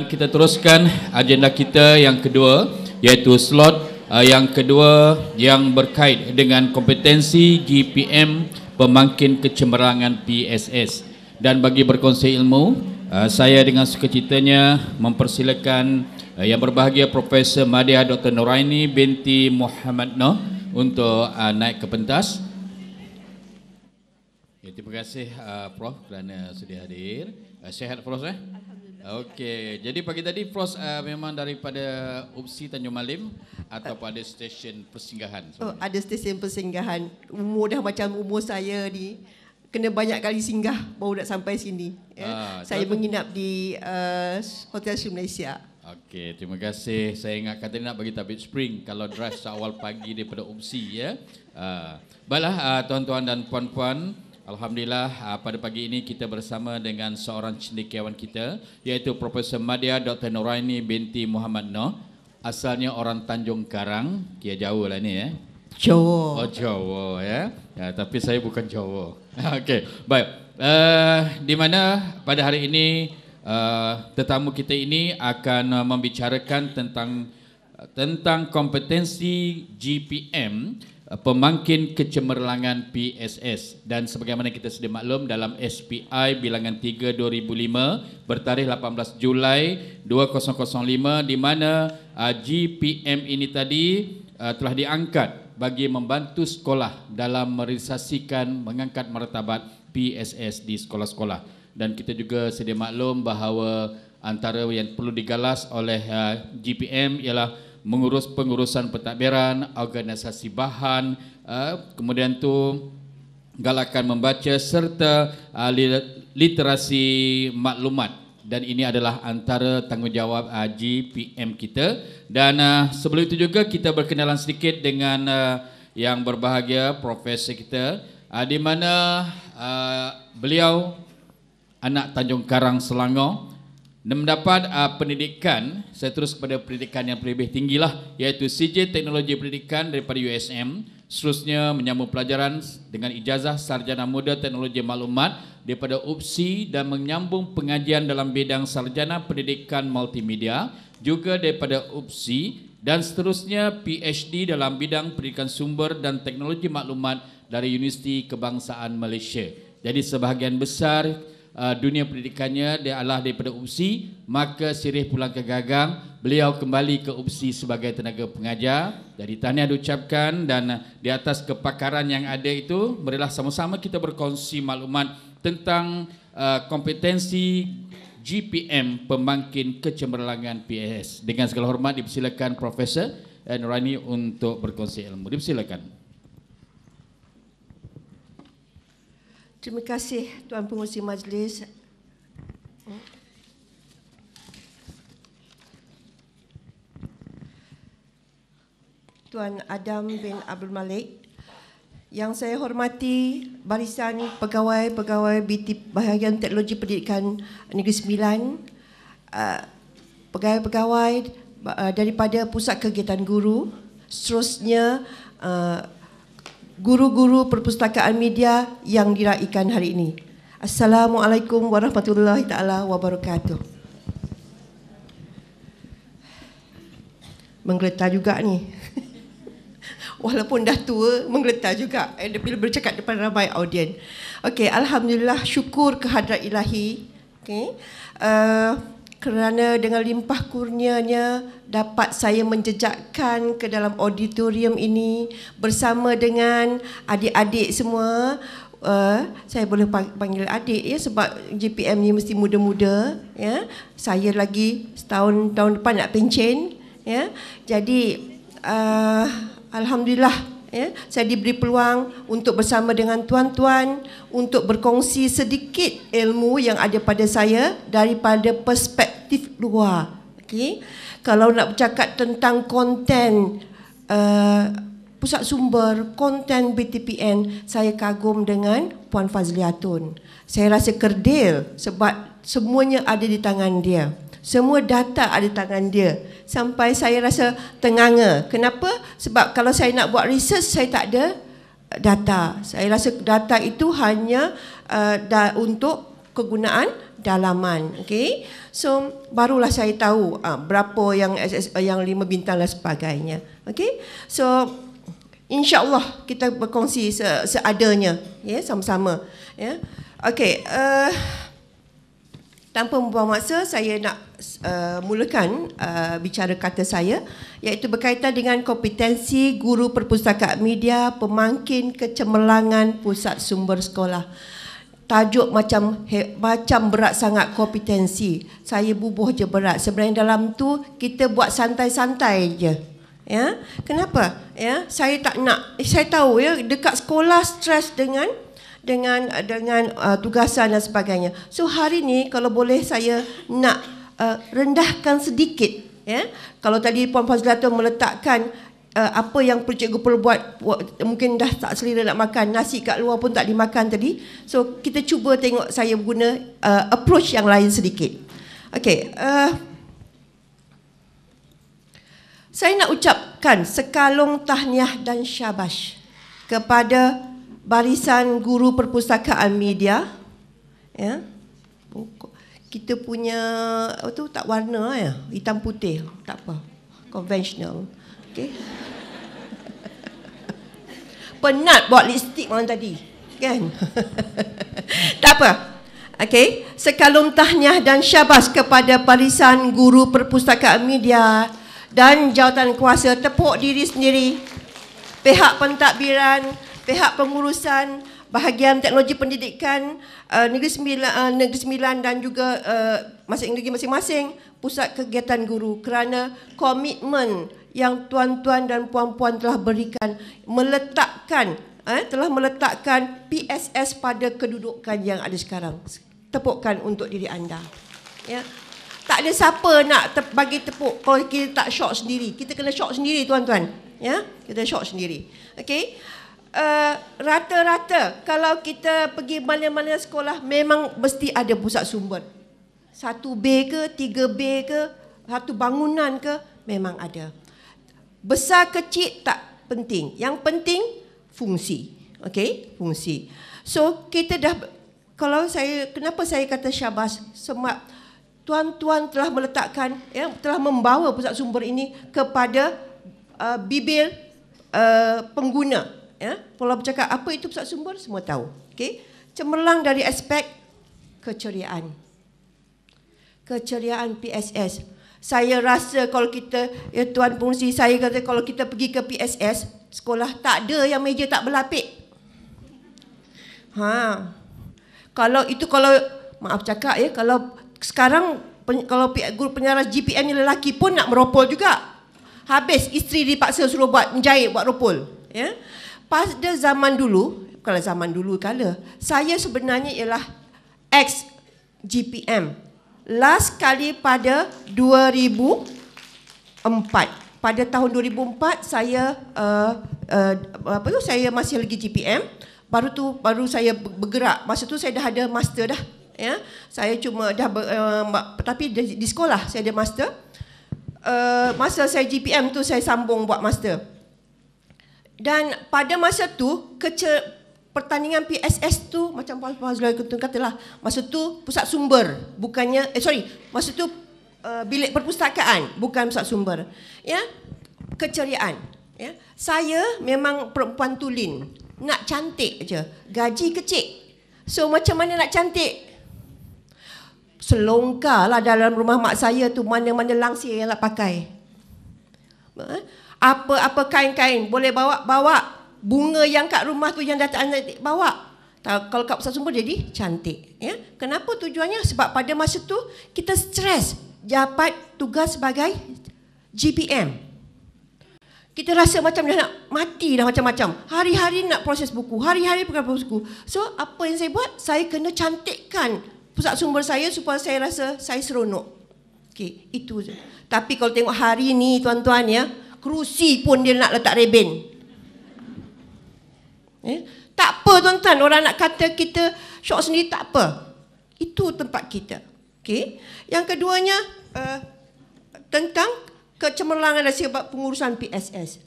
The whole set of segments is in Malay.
dan kita teruskan agenda kita yang kedua iaitu slot uh, yang kedua yang berkait dengan kompetensi GPM pemangkin kecemerlangan PSS dan bagi berkongsi ilmu uh, saya dengan sukacitanya mempersilakan uh, yang berbahagia Profesor Madia Dr. Noraini binti Muhammad Noh untuk uh, naik ke pentas ya, terima kasih uh, Prof kerana sudah hadir uh, sehat Prof eh? Okay. Okey, jadi pagi tadi Frost uh, memang daripada UPSI Tanjung Malim atau pada ah. stesen persinggahan. Oh, ada stesen persinggahan. Umur dah macam umur saya ni kena banyak kali singgah baru nak sampai sini. Ya. Ah, saya menginap di uh, Hotel Sri Malaysia. Okey, terima kasih. Saya ingat kata nak bagi tabik spring kalau drive seawal pagi daripada UPSI ya. Uh, baiklah uh, tuan-tuan dan puan-puan, Alhamdulillah ah, pada pagi ini kita bersama dengan seorang cendekiawan kita iaitu Profesor Madia Dr. Noraini binti Muhammad Noh asalnya orang Tanjung Karang kia jauh lah ni ya eh? Jawa oh Jawa ya? ya tapi saya bukan Jawa okey baik uh, di mana pada hari ini uh, tetamu kita ini akan uh, membicarakan tentang uh, tentang kompetensi GPM Eh, pemangkin kecemerlangan PSS dan sebagaimana kita sedia maklum dalam SPI bilangan 3 2005 bertarikh 18 Julai 2005 di mana uh, eh, GPM ini tadi uh, telah diangkat bagi membantu sekolah dalam merisasikan mengangkat martabat PSS di sekolah-sekolah dan kita juga sedia maklum bahawa antara yang perlu digalas oleh uh, GPM ialah mengurus pengurusan pentadbiran, organisasi bahan, eh, kemudian tu galakan membaca serta eh, literasi maklumat dan ini adalah antara tanggungjawab eh, GPM kita dan sebelum itu juga kita berkenalan sedikit dengan yang berbahagia profesor kita di mana beliau anak Tanjung Karang Selangor dan mendapat uh, pendidikan saya terus kepada pendidikan yang lebih tinggi lah iaitu CJ Teknologi Pendidikan daripada USM seterusnya menyambung pelajaran dengan ijazah Sarjana Muda Teknologi Maklumat daripada UPSI dan menyambung pengajian dalam bidang Sarjana Pendidikan Multimedia juga daripada UPSI dan seterusnya PhD dalam bidang pendidikan sumber dan teknologi maklumat dari Universiti Kebangsaan Malaysia. Jadi sebahagian besar uh, dunia pendidikannya dia adalah daripada UPSI maka sirih pulang ke gagang beliau kembali ke UPSI sebagai tenaga pengajar jadi tahniah diucapkan dan uh, di atas kepakaran yang ada itu marilah sama-sama kita berkongsi maklumat tentang uh, kompetensi GPM pembangkit kecemerlangan PAS dengan segala hormat dipersilakan Profesor eh, Nurani untuk berkongsi ilmu dipersilakan Terima kasih Tuan Pengurusi Majlis. Tuan Adam bin Abdul Malik. Yang saya hormati barisan pegawai-pegawai BT bahagian teknologi pendidikan Negeri Sembilan, uh, pegawai-pegawai uh, daripada pusat kegiatan guru, seterusnya uh, guru-guru perpustakaan media yang diraikan hari ini. Assalamualaikum warahmatullahi taala wabarakatuh. Menggeletar juga ni. Walaupun dah tua, menggeletar juga. Eh, bila bercakap depan ramai audiens. Okey, Alhamdulillah syukur kehadrat ilahi. Okey. Uh, kerana dengan limpah kurnianya dapat saya menjejakkan ke dalam auditorium ini bersama dengan adik-adik semua uh, saya boleh panggil adik ya sebab GPM ni mesti muda-muda ya saya lagi setahun tahun depan nak pencen ya jadi uh, alhamdulillah ya saya diberi peluang untuk bersama dengan tuan-tuan untuk berkongsi sedikit ilmu yang ada pada saya daripada perspektif luar okey kalau nak bercakap tentang konten uh, pusat sumber konten BTPN saya kagum dengan puan Fazliatun saya rasa kerdil sebab semuanya ada di tangan dia semua data ada tangan dia Sampai saya rasa tenganga Kenapa? Sebab kalau saya nak buat research Saya tak ada eh, data Saya rasa data itu hanya uh, Untuk kegunaan dalaman okay? So barulah saya tahu uh, Berapa yang SS, uh, eh, yang lima bintang dan sebagainya okay? So insyaAllah kita berkongsi se seadanya ya, Sama-sama ya, yeah? Okay uh, Tanpa membuang masa, saya nak Uh, mulakan uh, bicara kata saya iaitu berkaitan dengan kompetensi guru perpustakaan media pemangkin kecemerlangan pusat sumber sekolah tajuk macam he, macam berat sangat kompetensi saya bubuh je berat sebenarnya dalam tu kita buat santai-santai je ya kenapa ya saya tak nak eh, saya tahu ya dekat sekolah stres dengan dengan dengan uh, tugasan dan sebagainya so hari ni kalau boleh saya nak uh, rendahkan sedikit ya kalau tadi puan fazlata meletakkan uh, apa yang cikgu perlu buat mungkin dah tak selera nak makan nasi kat luar pun tak dimakan tadi so kita cuba tengok saya guna uh, approach yang lain sedikit okey uh, saya nak ucapkan sekalung tahniah dan syabas kepada barisan guru perpustakaan media ya oh, kita punya apa tu tak warna ya hitam putih tak apa conventional okey penat buat lipstick malam tadi kan tak apa okey sekalum tahniah dan syabas kepada barisan guru perpustakaan media dan jawatan kuasa tepuk diri sendiri pihak pentadbiran pihak pengurusan bahagian teknologi pendidikan uh, negeri, sembilan, uh, eh, negeri Sembilan dan juga eh, negeri uh, masing-masing pusat kegiatan guru kerana komitmen yang tuan-tuan dan puan-puan telah berikan meletakkan eh, telah meletakkan PSS pada kedudukan yang ada sekarang tepukkan untuk diri anda ya tak ada siapa nak te- bagi tepuk kalau kita tak shock sendiri kita kena shock sendiri tuan-tuan ya kita shock sendiri okey Eh, rata-rata uh, kalau kita pergi mana-mana sekolah memang mesti ada pusat sumber. Satu B ke, tiga B ke, satu bangunan ke, memang ada. Besar kecil tak penting. Yang penting fungsi. Okey, fungsi. So kita dah kalau saya kenapa saya kata syabas sebab tuan-tuan telah meletakkan ya telah membawa pusat sumber ini kepada uh, bibir uh, pengguna ya. Pola bercakap apa itu pusat sumber semua tahu. Okey. Cemerlang dari aspek keceriaan. Keceriaan PSS. Saya rasa kalau kita ya tuan pengerusi saya kata kalau kita pergi ke PSS sekolah tak ada yang meja tak berlapik. Ha. Kalau itu kalau maaf cakap ya kalau sekarang kalau guru penyaras GPN ni lelaki pun nak meropol juga. Habis isteri dipaksa suruh buat menjahit buat ropol, ya pada zaman dulu, kalau zaman dulu kala, saya sebenarnya ialah ex GPM. Last kali pada 2004. Pada tahun 2004 saya uh, uh, apa tu saya masih lagi GPM. Baru tu baru saya bergerak. Masa tu saya dah ada master dah. Ya, saya cuma dah ber, uh, tapi di, sekolah saya ada master. Uh, masa saya GPM tu saya sambung buat master. Dan pada masa tu kece pertandingan PSS tu macam Puan Fazlul Kuntun katalah masa tu pusat sumber bukannya eh sorry masa tu uh, bilik perpustakaan bukan pusat sumber ya keceriaan ya saya memang perempuan tulin nak cantik aja gaji kecil so macam mana nak cantik selongkarlah dalam rumah mak saya tu mana-mana langsir yang nak pakai ha? apa-apa kain-kain boleh bawa bawa bunga yang kat rumah tu yang datang nanti bawa kalau kat pusat sumber jadi cantik ya kenapa tujuannya sebab pada masa tu kita stres dapat tugas sebagai GPM kita rasa macam dah nak mati dah macam-macam hari-hari nak proses buku hari-hari pegang buku so apa yang saya buat saya kena cantikkan pusat sumber saya supaya saya rasa saya seronok okey itu je tapi kalau tengok hari ni tuan-tuan ya kerusi pun dia nak letak reben. Eh? Tak apa tuan-tuan, orang nak kata kita syok sendiri tak apa. Itu tempat kita. Okay? Yang keduanya uh, tentang kecemerlangan dan sebab pengurusan PSS.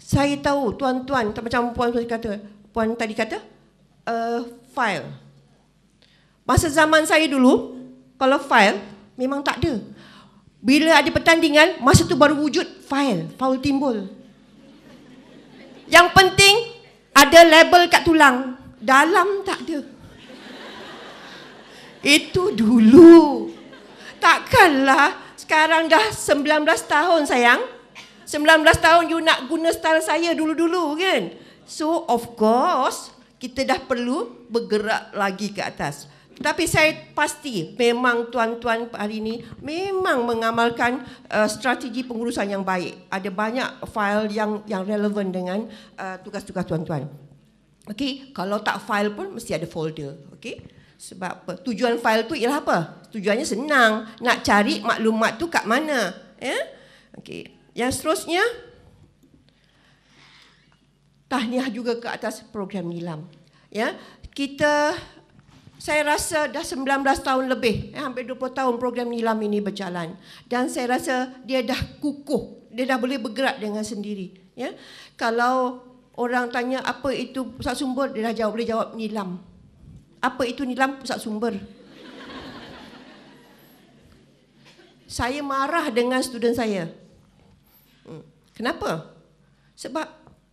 Saya tahu tuan-tuan, macam puan tadi kata, puan tadi kata, uh, file. Masa zaman saya dulu, kalau file, memang tak ada. Bila ada pertandingan, masa tu baru wujud fail foul timbul. Yang penting ada label kat tulang. Dalam tak ada. Itu dulu. Takkanlah sekarang dah 19 tahun sayang. 19 tahun you nak guna style saya dulu-dulu kan? So of course kita dah perlu bergerak lagi ke atas. Tapi saya pasti memang tuan-tuan hari ini memang mengamalkan uh, strategi pengurusan yang baik. Ada banyak fail yang yang relevan dengan uh, tugas-tugas tuan-tuan. Okey, kalau tak fail pun mesti ada folder, okey? Sebab apa? Tujuan fail tu ialah apa? Tujuannya senang, nak cari maklumat tu kat mana, ya? Yeah? Okey. Yang seterusnya tahniah juga ke atas program NILAM. Ya, yeah? kita saya rasa dah 19 tahun lebih, eh, hampir 20 tahun program Nilam ini berjalan. Dan saya rasa dia dah kukuh, dia dah boleh bergerak dengan sendiri. Ya? Kalau orang tanya apa itu pusat sumber, dia dah jawab, boleh jawab Nilam. Apa itu Nilam pusat sumber? saya marah dengan student saya. Hmm. Kenapa? Sebab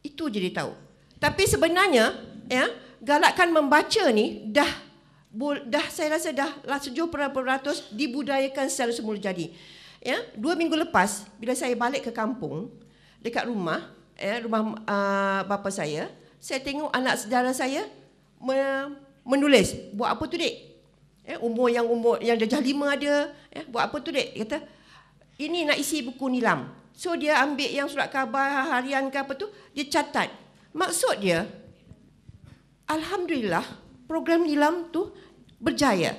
itu je dia tahu. Tapi sebenarnya, ya, galakkan membaca ni dah dah saya rasa dah lah sejauh peratus dibudayakan secara semula jadi. Ya, dua minggu lepas bila saya balik ke kampung dekat rumah ya, rumah uh, bapa saya, saya tengok anak saudara saya me- menulis, buat apa tu dek? Ya, umur yang umur yang dah lima ada, ya, buat apa tu dek? Dia kata, ini nak isi buku nilam. So dia ambil yang surat khabar harian ke apa tu, dia catat. Maksud dia, Alhamdulillah program nilam tu berjaya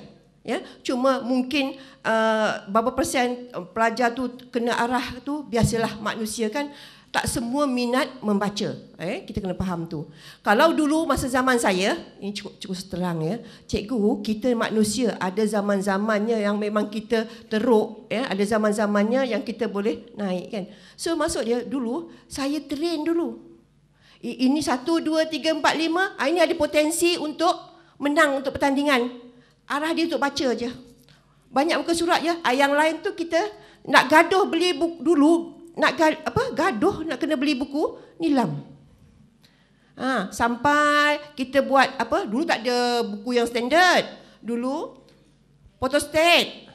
ya cuma mungkin uh, berapa persen uh, pelajar tu kena arah tu biasalah manusia kan tak semua minat membaca eh kita kena faham tu kalau dulu masa zaman saya ini cukup cukup terang ya cikgu kita manusia ada zaman-zamannya yang memang kita teruk ya ada zaman-zamannya yang kita boleh naik kan so masuk maksudnya dulu saya train dulu ini satu dua tiga empat lima, ah, ini ada potensi untuk menang untuk pertandingan arah dia untuk baca je. Banyak muka surat je. Ya. Ah, yang lain tu kita nak gaduh beli buku dulu. Nak gaduh, apa? gaduh nak kena beli buku, nilam. Ha, sampai kita buat apa? Dulu tak ada buku yang standard. Dulu photostat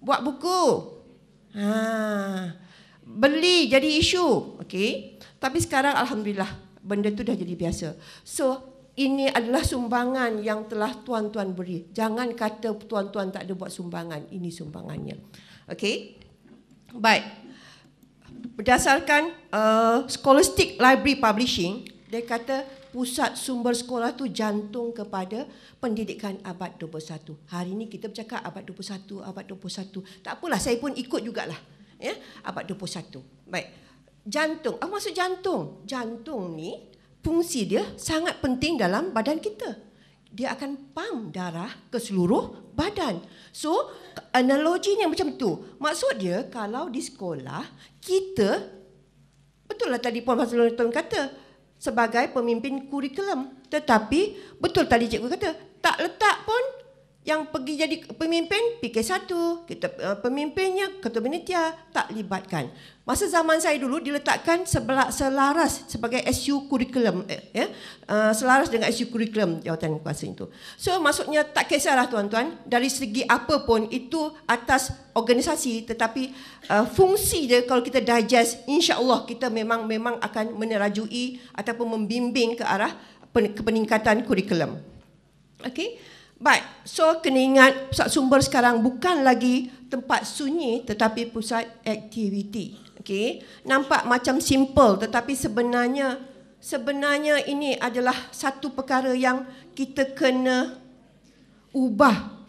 buat buku. Ha. Beli jadi isu. okay Tapi sekarang alhamdulillah benda tu dah jadi biasa. So ini adalah sumbangan yang telah tuan-tuan beri. Jangan kata tuan-tuan tak ada buat sumbangan. Ini sumbangannya. Okey. Baik. Berdasarkan uh, Scholastic Library Publishing, dia kata pusat sumber sekolah tu jantung kepada pendidikan abad 21. Hari ini kita bercakap abad 21, abad 21. Tak apalah, saya pun ikut jugalah. Ya, abad 21. Baik. Jantung. Apa ah, maksud jantung? Jantung ni fungsi dia sangat penting dalam badan kita. Dia akan pump darah ke seluruh badan. So, analoginya macam tu. Maksud dia kalau di sekolah kita betul lah tadi Puan Fazlul Nathan kata sebagai pemimpin kurikulum. Tetapi betul tadi cikgu kata tak letak pun yang pergi jadi pemimpin PK1 kita uh, pemimpinnya ketua penitia tak libatkan masa zaman saya dulu diletakkan sebelah selaras sebagai SU curriculum eh, ya uh, selaras dengan SU curriculum jawatan kuasa itu so maksudnya tak kisahlah tuan-tuan dari segi apa pun itu atas organisasi tetapi uh, fungsi dia kalau kita digest insyaallah kita memang memang akan menerajui ataupun membimbing ke arah pen- peningkatan kurikulum okey Baik, so kena ingat pusat sumber sekarang bukan lagi tempat sunyi tetapi pusat aktiviti. Okay. Nampak macam simple tetapi sebenarnya sebenarnya ini adalah satu perkara yang kita kena ubah.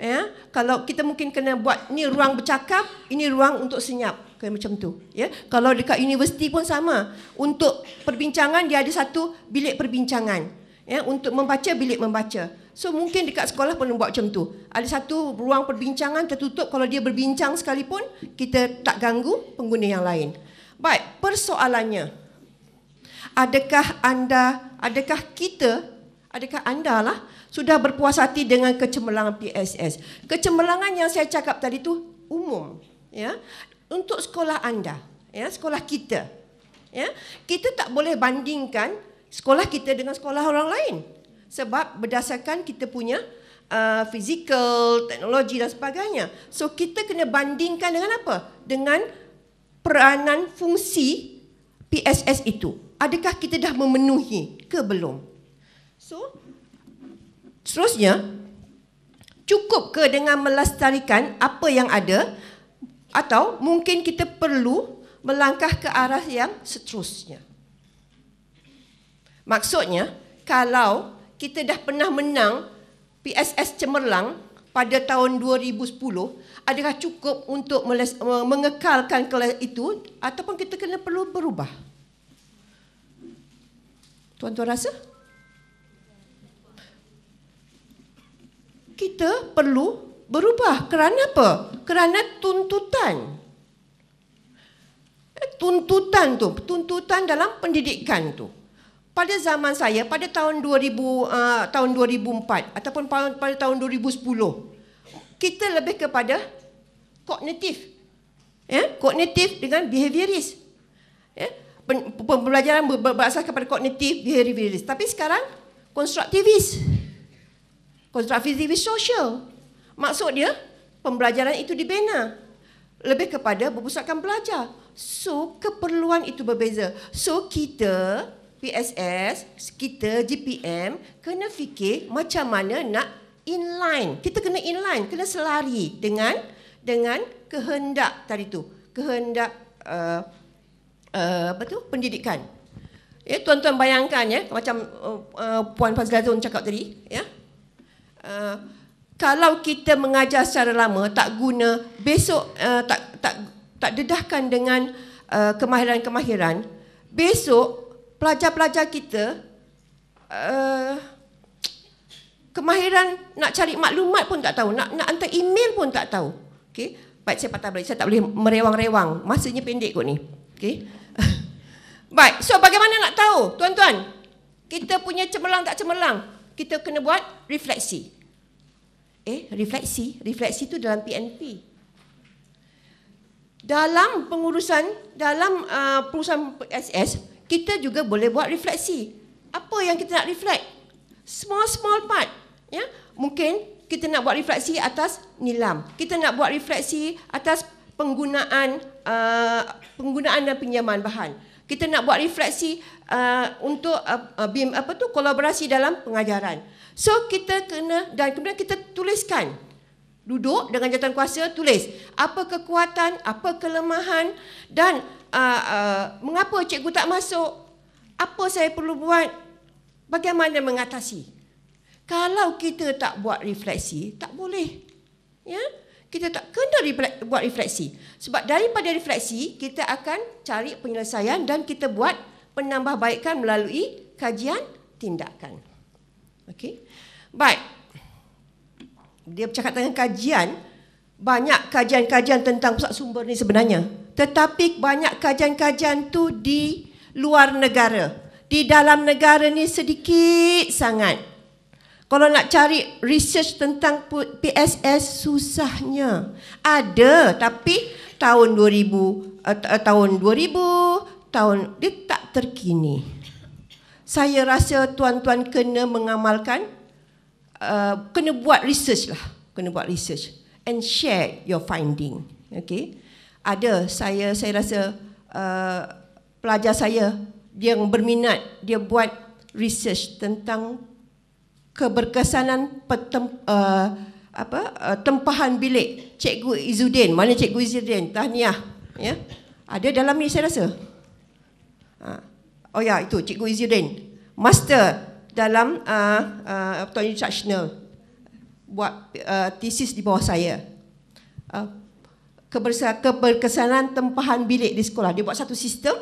Ya, kalau kita mungkin kena buat ni ruang bercakap, ini ruang untuk senyap. Kena macam tu. Ya. Kalau dekat universiti pun sama. Untuk perbincangan dia ada satu bilik perbincangan ya untuk membaca bilik membaca. So mungkin dekat sekolah pun buat macam tu. Ada satu ruang perbincangan tertutup kalau dia berbincang sekalipun kita tak ganggu pengguna yang lain. Baik, persoalannya adakah anda adakah kita adakah anda lah sudah berpuas hati dengan kecemerlangan PSS? Kecemerlangan yang saya cakap tadi tu umum ya untuk sekolah anda ya sekolah kita ya kita tak boleh bandingkan sekolah kita dengan sekolah orang lain sebab berdasarkan kita punya uh, physical teknologi dan sebagainya so kita kena bandingkan dengan apa dengan peranan fungsi PSS itu adakah kita dah memenuhi ke belum so seterusnya cukup ke dengan melestarikan apa yang ada atau mungkin kita perlu melangkah ke arah yang seterusnya Maksudnya, kalau kita dah pernah menang PSS Cemerlang pada tahun 2010, adakah cukup untuk mengekalkan kelas itu ataupun kita kena perlu berubah? Tuan-tuan rasa? Kita perlu berubah. Kerana apa? Kerana tuntutan. Eh, tuntutan tu, tuntutan dalam pendidikan tu pada zaman saya pada tahun 2000 uh, eh, tahun 2004 ataupun pada tahun 2010 kita lebih kepada kognitif ya yeah? kognitif dengan behavioris ya yeah? pembelajaran berbasis kepada kognitif behavioris tapi sekarang konstruktivis konstruktivis sosial maksud dia pembelajaran itu dibina lebih kepada berpusatkan belajar so keperluan itu berbeza so kita PSS, kita GPM kena fikir macam mana nak inline. Kita kena inline, kena selari dengan dengan kehendak tadi tu. Kehendak uh, uh, apa tu? pendidikan. Ya, tuan-tuan bayangkan ya, macam uh, uh, puan Fazlazon cakap tadi, ya. Uh, kalau kita mengajar secara lama tak guna, besok uh, tak tak tak dedahkan dengan uh, kemahiran-kemahiran, besok pelajar-pelajar kita uh, kemahiran nak cari maklumat pun tak tahu, nak, nak hantar email pun tak tahu. Okay. Baik, saya patah balik. Saya tak boleh merewang-rewang. Masanya pendek kot ni. Okay. Baik, so bagaimana nak tahu, tuan-tuan? Kita punya cemerlang tak cemerlang. Kita kena buat refleksi. Eh, refleksi. Refleksi tu dalam PNP. Dalam pengurusan, dalam uh, perusahaan SS, kita juga boleh buat refleksi. Apa yang kita nak reflect? Small small part. Ya, mungkin kita nak buat refleksi atas nilam. Kita nak buat refleksi atas penggunaan uh, penggunaan dan pinjaman bahan. Kita nak buat refleksi uh, untuk uh, uh BIM apa tu kolaborasi dalam pengajaran. So kita kena dan kemudian kita tuliskan duduk dengan jawatan kuasa tulis apa kekuatan apa kelemahan dan uh, uh, mengapa cikgu tak masuk apa saya perlu buat bagaimana mengatasi kalau kita tak buat refleksi tak boleh ya kita tak kena buat refleksi sebab daripada refleksi kita akan cari penyelesaian dan kita buat penambahbaikan melalui kajian tindakan okey baik dia bercakap tentang kajian banyak kajian-kajian tentang pusat sumber ni sebenarnya tetapi banyak kajian-kajian tu di luar negara di dalam negara ni sedikit sangat kalau nak cari research tentang PSS susahnya ada tapi tahun 2000 uh, eh, eh, tahun 2000 tahun dia tak terkini saya rasa tuan-tuan kena mengamalkan Uh, kena buat research lah kena buat research and share your finding okay ada saya saya rasa uh, pelajar saya yang berminat dia buat research tentang keberkesanan petem, uh, apa uh, tempahan bilik cikgu Izudin mana cikgu Izudin tahniah ya yeah. ada dalam ni saya rasa uh, oh ya yeah, itu cikgu Izudin master dalam uh, uh, Tony Churchner buat uh, tesis di bawah saya. Uh, keberkesanan tempahan bilik di sekolah. Dia buat satu sistem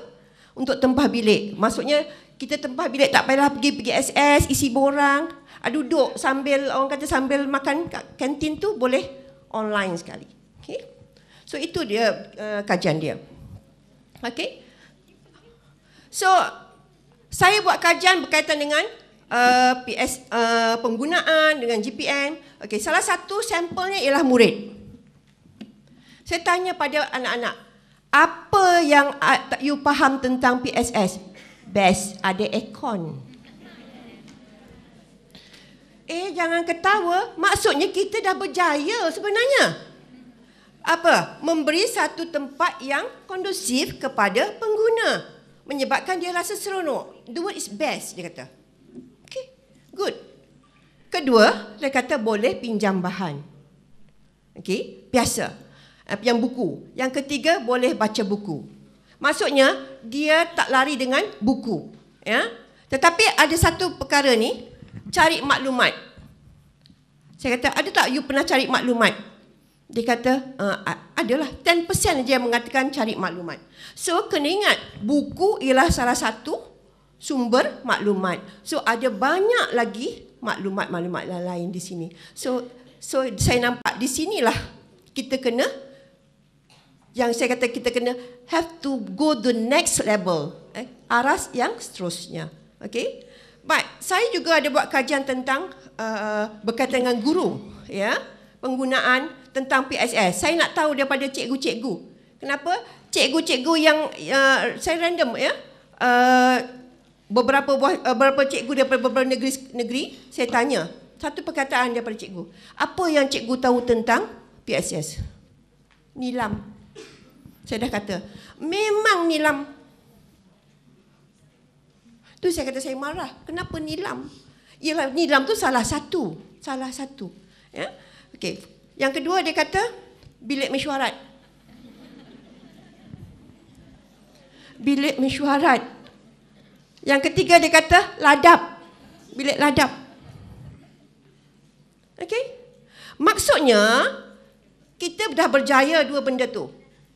untuk tempah bilik. Maksudnya kita tempah bilik tak payahlah pergi pergi SS, isi borang, ah, duduk sambil orang kata sambil makan kat kantin tu boleh online sekali. Okay? So itu dia uh, kajian dia. Okay? So saya buat kajian berkaitan dengan Eh, PS uh, eh, penggunaan dengan GPN. Okey, salah satu sampelnya ialah murid. Saya tanya pada anak-anak, apa yang tak you faham tentang PSS? Best, ada aircon. Eh, jangan ketawa. Maksudnya kita dah berjaya sebenarnya. Apa? Memberi satu tempat yang kondusif kepada pengguna. Menyebabkan dia rasa seronok. Do word is best, dia kata. Good. Kedua, dia kata boleh pinjam bahan. okay, biasa. Eh, yang buku. Yang ketiga, boleh baca buku. Maksudnya, dia tak lari dengan buku. Ya. Tetapi ada satu perkara ni, cari maklumat. Saya kata, ada tak you pernah cari maklumat? Dia kata, eh, adalah 10% je yang mengatakan cari maklumat. So, kena ingat, buku ialah salah satu sumber maklumat. So ada banyak lagi maklumat-maklumat lah lain di sini. So so saya nampak di sinilah kita kena yang saya kata kita kena have to go the next level. Eh, aras yang seterusnya. Okay. Baik, saya juga ada buat kajian tentang uh, berkaitan dengan guru. ya yeah? Penggunaan tentang PSS. Saya nak tahu daripada cikgu-cikgu. Kenapa? Cikgu-cikgu yang uh, saya random ya. Yeah? Uh, beberapa buah, eh, beberapa cikgu daripada beberapa negeri negeri saya tanya satu perkataan daripada cikgu apa yang cikgu tahu tentang PSS nilam saya dah kata memang nilam tu saya kata saya marah kenapa nilam ialah nilam tu salah satu salah satu ya okey yang kedua dia kata bilik mesyuarat bilik mesyuarat yang ketiga dia kata ladap. Bilik ladap. Okey. Maksudnya kita dah berjaya dua benda tu.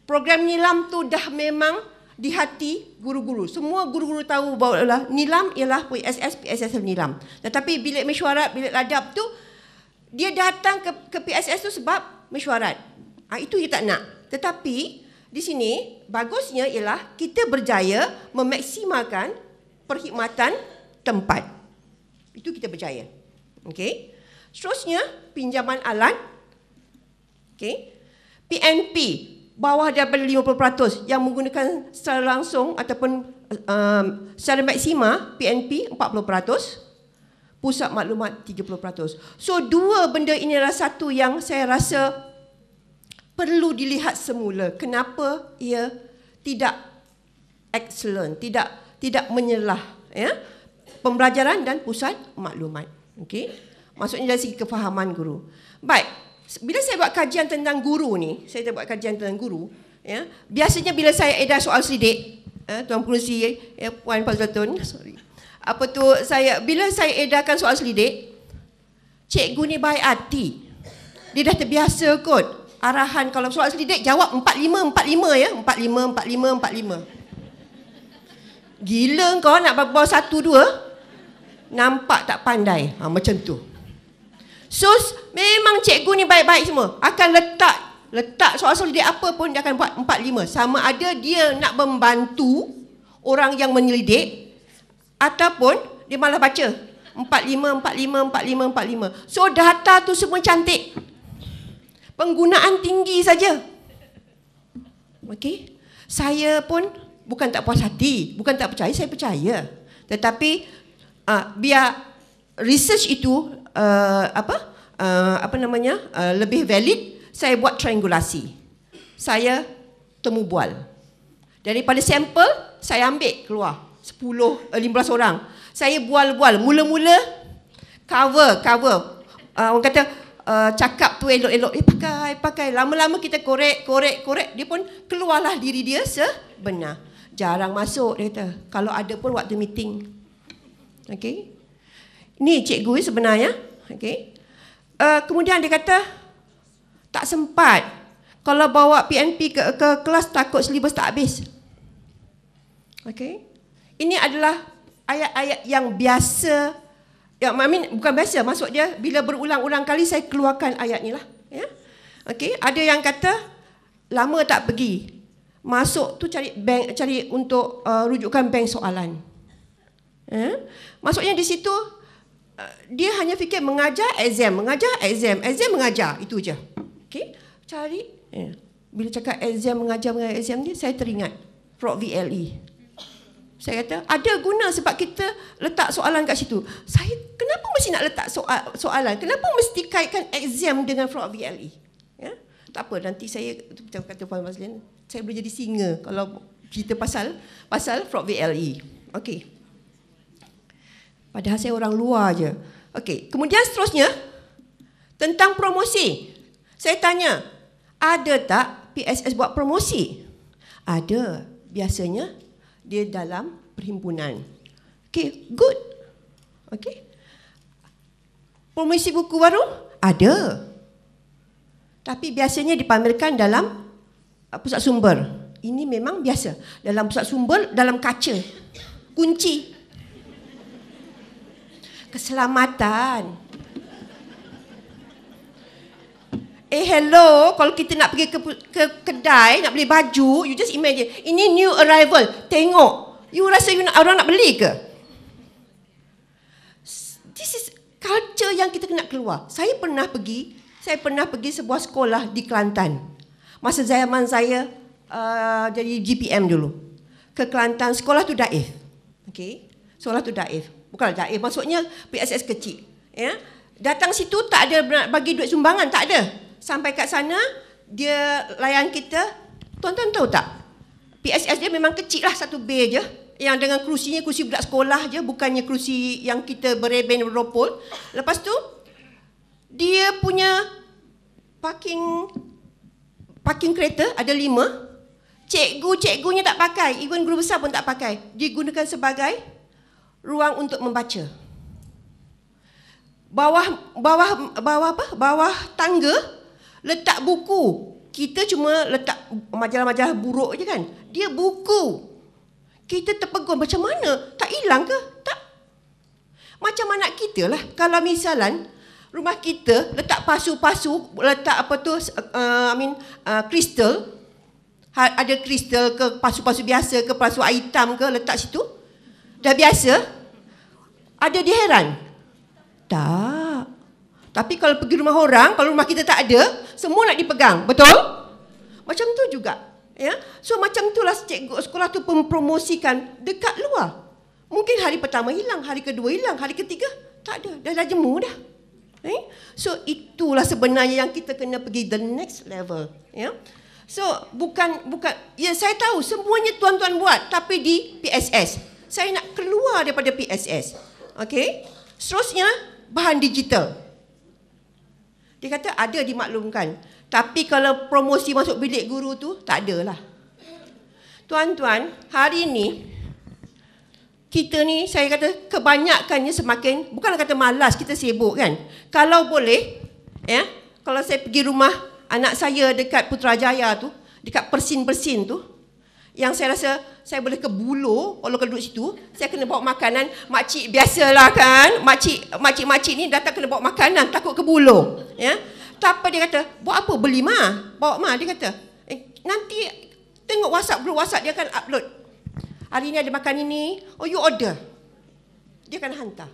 Program nilam tu dah memang di hati guru-guru. Semua guru-guru tahu bahawa nilam ialah PSS PSS nilam. Tetapi bilik mesyuarat, bilik ladap tu dia datang ke, ke PSS tu sebab mesyuarat. Ha, itu dia tak nak. Tetapi di sini bagusnya ialah kita berjaya memaksimalkan perkhidmatan tempat. Itu kita percaya. Okey. Seterusnya pinjaman alat. Okey. PNP bawah daripada 50% yang menggunakan secara langsung ataupun um, secara maksima PNP 40%. Pusat maklumat 30%. So dua benda ini adalah satu yang saya rasa perlu dilihat semula. Kenapa ia tidak excellent, tidak tidak menyelah ya pembelajaran dan pusat maklumat okey maksudnya dari segi kefahaman guru baik bila saya buat kajian tentang guru ni saya buat kajian tentang guru ya biasanya bila saya edar soal sidik ya, tuan pengerusi ya, puan fazlatun sorry apa tu saya bila saya edarkan soal sidik cikgu ni baik hati dia dah terbiasa kot arahan kalau soal sidik jawab 45 45 ya 45 45 45 Gila kau nak bawa satu dua Nampak tak pandai ha, Macam tu So memang cikgu ni baik-baik semua Akan letak Letak soal soal dia apa pun dia akan buat empat lima Sama ada dia nak membantu Orang yang menyelidik Ataupun dia malah baca Empat lima, empat lima, empat lima, empat lima So data tu semua cantik Penggunaan tinggi saja Okay Saya pun bukan tak puas hati, bukan tak percaya, saya percaya. Tetapi uh, biar research itu uh, apa uh, apa namanya uh, lebih valid, saya buat triangulasi. Saya temu bual. Daripada sampel, saya ambil keluar 10, 15 eh, orang. Saya bual-bual. Mula-mula cover, cover. Uh, orang kata, Uh, cakap tu elok-elok eh pakai pakai lama-lama kita korek korek korek dia pun keluarlah diri dia sebenar jarang masuk dia kata kalau ada pun waktu meeting okey ni cikgu eh, sebenarnya okey uh, kemudian dia kata tak sempat kalau bawa PNP ke, ke kelas takut silibus tak habis okey ini adalah ayat-ayat yang biasa ya I mean, bukan biasa maksud dia bila berulang-ulang kali saya keluarkan ayat ni lah ya okay. ada yang kata lama tak pergi masuk tu cari bank cari untuk uh, rujukan bank soalan. Eh? Maksudnya di situ uh, dia hanya fikir mengajar exam, mengajar exam, exam mengajar itu aja. Okey. Cari eh. bila cakap exam mengajar mengajar exam ni saya teringat Prof VLE. Saya kata ada guna sebab kita letak soalan kat situ. Saya kenapa mesti nak letak soal, soalan? Kenapa mesti kaitkan exam dengan Prof VLE? Ya? Tak apa nanti saya macam kata Puan Mazlin saya boleh jadi singa kalau cerita pasal pasal Frog VLE. Okey. Padahal saya orang luar aje. Okey, kemudian seterusnya tentang promosi. Saya tanya, ada tak PSS buat promosi? Ada. Biasanya dia dalam perhimpunan. Okey, good. Okey. Promosi buku baru? Ada. Tapi biasanya dipamerkan dalam pusat sumber. Ini memang biasa. Dalam pusat sumber, dalam kaca. Kunci. Keselamatan. Eh hello, kalau kita nak pergi ke, ke kedai nak beli baju, you just imagine. Ini new arrival. Tengok. You rasa you nak orang nak beli ke? This is culture yang kita kena keluar. Saya pernah pergi, saya pernah pergi sebuah sekolah di Kelantan. Masa zaman saya uh, jadi GPM dulu ke Kelantan sekolah tu daif. Okey. Sekolah tu daif. bukan daif, maksudnya PSS kecil. Ya. Datang situ tak ada bagi duit sumbangan, tak ada. Sampai kat sana dia layan kita. Tuan-tuan tahu tak? PSS dia memang kecil lah satu bay je yang dengan kerusinya kerusi budak sekolah je bukannya kerusi yang kita bereben beropol lepas tu dia punya parking parking kereta ada lima cikgu-cikgunya tak pakai even guru besar pun tak pakai digunakan sebagai ruang untuk membaca bawah bawah bawah apa bawah tangga letak buku kita cuma letak majalah-majalah buruk je kan dia buku kita terpegun macam mana tak hilang ke tak macam anak kita lah kalau misalan rumah kita letak pasu-pasu letak apa tu uh, I mean uh, kristal uh, ada kristal ke pasu-pasu biasa ke pasu air hitam ke letak situ dah biasa ada dia heran tak tapi kalau pergi rumah orang kalau rumah kita tak ada semua nak dipegang betul macam tu juga ya so macam itulah cikgu sekolah tu mempromosikan dekat luar mungkin hari pertama hilang hari kedua hilang hari ketiga tak ada dah dah jemu dah Eh? So itulah sebenarnya yang kita kena pergi the next level. Ya? So bukan bukan ya saya tahu semuanya tuan-tuan buat tapi di PSS. Saya nak keluar daripada PSS. Okey. Seterusnya bahan digital. Dia kata ada dimaklumkan. Tapi kalau promosi masuk bilik guru tu tak adalah. Tuan-tuan, hari ini kita ni saya kata kebanyakannya semakin bukan kata malas kita sibuk kan kalau boleh ya kalau saya pergi rumah anak saya dekat Putrajaya tu dekat persin-persin tu yang saya rasa saya boleh ke bulu kalau kena duduk situ saya kena bawa makanan makcik biasalah kan makcik makcik makcik ni datang kena bawa makanan takut ke bulu, ya tapi dia kata buat apa beli mah bawa mah dia kata eh, nanti tengok WhatsApp grup WhatsApp dia akan upload hari ini ada makan ini, oh you order. Dia akan hantar.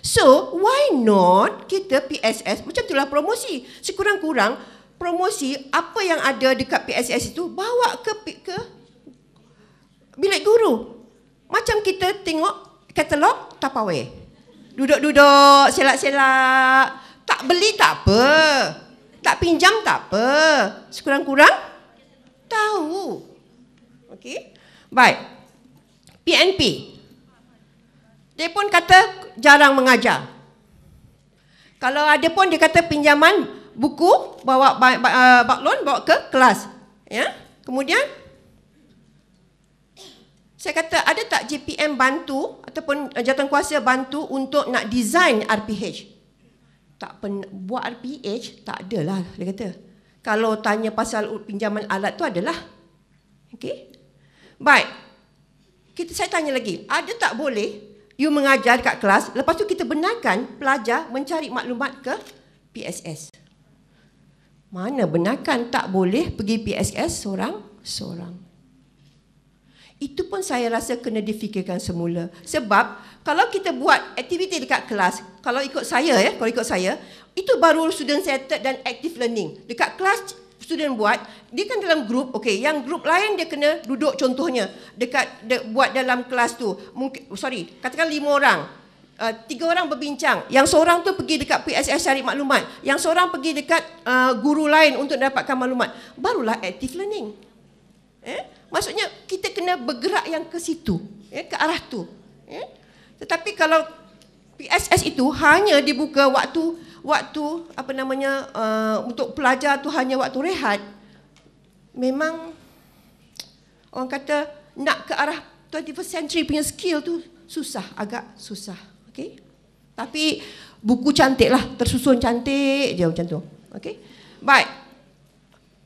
So, why not kita PSS, macam itulah promosi. Sekurang-kurang, promosi apa yang ada dekat PSS itu, bawa ke ke bilik guru. Macam kita tengok katalog Tupperware. Duduk-duduk, selak-selak. Tak beli tak apa. Tak pinjam tak apa. Sekurang-kurang, tahu. Okey? Baik. PNP. Dia pun kata jarang mengajar. Kalau ada pun dia kata pinjaman buku bawa ah, baklon bawa ke kelas. Ya. Kemudian saya kata ada tak JPM bantu ataupun eh, kuasa bantu untuk nak design RPH? Tak pen, buat RPH tak adalah dia kata. Kalau tanya pasal pinjaman alat tu adalah. okay, Baik, kita saya tanya lagi, ada tak boleh you mengajar dekat kelas, lepas tu kita benarkan pelajar mencari maklumat ke PSS? Mana benarkan tak boleh pergi PSS seorang-seorang? Itu pun saya rasa kena difikirkan semula. Sebab kalau kita buat aktiviti dekat kelas, kalau ikut saya ya, kalau ikut saya, itu baru student centered dan active learning. Dekat kelas student buat dia kan dalam group okey yang group lain dia kena duduk contohnya dekat de, buat dalam kelas tu mungkin oh, sorry katakan lima orang uh, tiga orang berbincang yang seorang tu pergi dekat PSS cari maklumat yang seorang pergi dekat uh, guru lain untuk dapatkan maklumat barulah active learning eh maksudnya kita kena bergerak yang ke situ eh ke arah tu eh tetapi kalau PSS itu hanya dibuka waktu waktu apa namanya uh, untuk pelajar tu hanya waktu rehat memang orang kata nak ke arah 21st century punya skill tu susah agak susah okey tapi buku cantik lah tersusun cantik je macam tu okey baik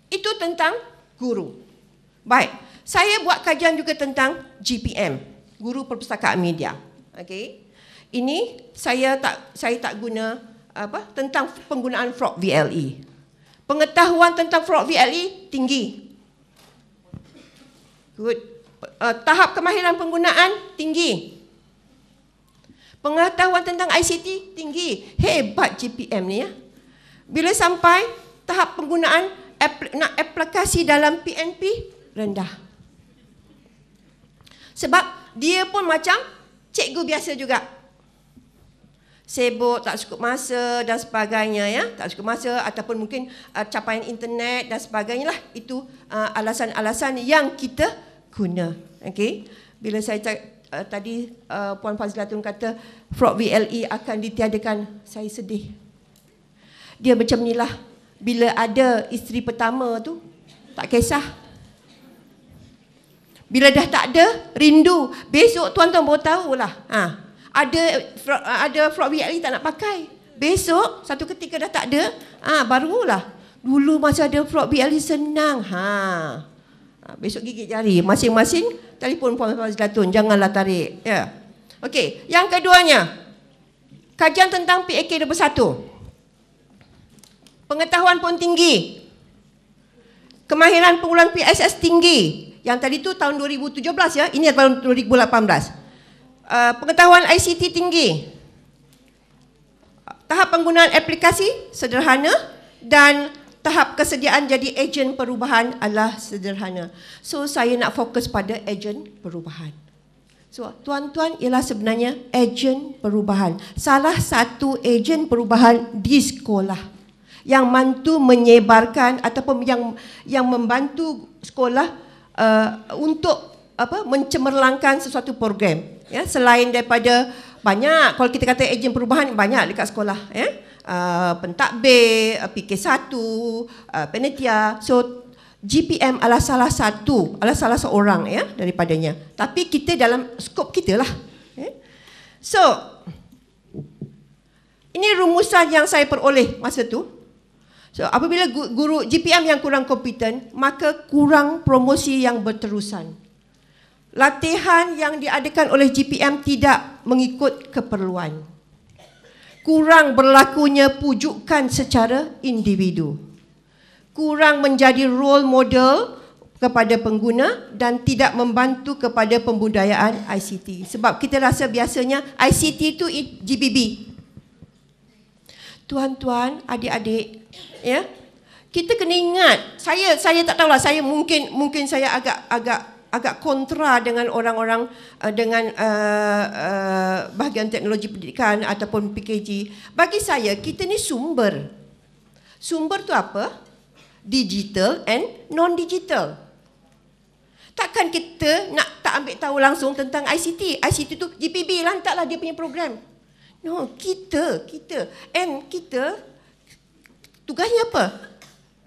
itu tentang guru baik saya buat kajian juga tentang GPM guru perpustakaan media okey ini saya tak saya tak guna apa tentang penggunaan Frog VLE. Pengetahuan tentang Frog VLE tinggi. Good. Uh, tahap kemahiran penggunaan tinggi. Pengetahuan tentang ICT tinggi. Hebat GPM ni ya. Bila sampai tahap penggunaan nak aplikasi dalam PNP rendah. Sebab dia pun macam cikgu biasa juga sibuk tak cukup masa dan sebagainya ya tak cukup masa ataupun mungkin uh, capaian internet dan sebagainya lah itu uh, alasan-alasan yang kita guna okey bila saya cak, uh, tadi uh, puan Fazlatun kata Frog VLE akan ditiadakan saya sedih dia macam inilah bila ada isteri pertama tu tak kisah bila dah tak ada rindu besok tuan-tuan baru tahulah ha ada ada frog week hari tak nak pakai. Besok satu ketika dah tak ada, ah ha, barulah. Dulu masa ada frog BLE senang. Ha. ha. Besok gigit jari masing-masing telefon Puan Fazlatun janganlah tarik. Ya. Yeah. Okey, yang keduanya. Kajian tentang PAK 21. Pengetahuan pun tinggi. Kemahiran pengulang PSS tinggi. Yang tadi tu tahun 2017 ya, ini tahun 2018. Eh, pengetahuan ICT tinggi. Tahap penggunaan aplikasi sederhana dan tahap kesediaan jadi ejen perubahan adalah sederhana. So saya nak fokus pada ejen perubahan. So tuan-tuan ialah sebenarnya ejen perubahan. Salah satu ejen perubahan di sekolah yang mantu menyebarkan ataupun yang yang membantu sekolah uh, untuk apa mencemerlangkan sesuatu program ya selain daripada banyak kalau kita kata ejen perubahan banyak dekat sekolah ya uh, ah, pentadbir uh, ah, PK1 uh, ah, penitia so GPM adalah salah satu adalah salah seorang ya daripadanya tapi kita dalam skop kita lah ya. so ini rumusan yang saya peroleh masa tu So apabila guru GPM yang kurang kompeten maka kurang promosi yang berterusan latihan yang diadakan oleh GPM tidak mengikut keperluan. Kurang berlakunya pujukan secara individu. Kurang menjadi role model kepada pengguna dan tidak membantu kepada pembudayaan ICT. Sebab kita rasa biasanya ICT itu GBB. Tuan-tuan, adik-adik, ya. Kita kena ingat, saya saya tak tahulah saya mungkin mungkin saya agak agak agak kontra dengan orang-orang uh, dengan uh, uh, bahagian teknologi pendidikan ataupun PKG. Bagi saya kita ni sumber. Sumber tu apa? Digital and non-digital. Takkan kita nak tak ambil tahu langsung tentang ICT. ICT tu GPB lah, taklah dia punya program. No, kita, kita. And kita tugasnya apa?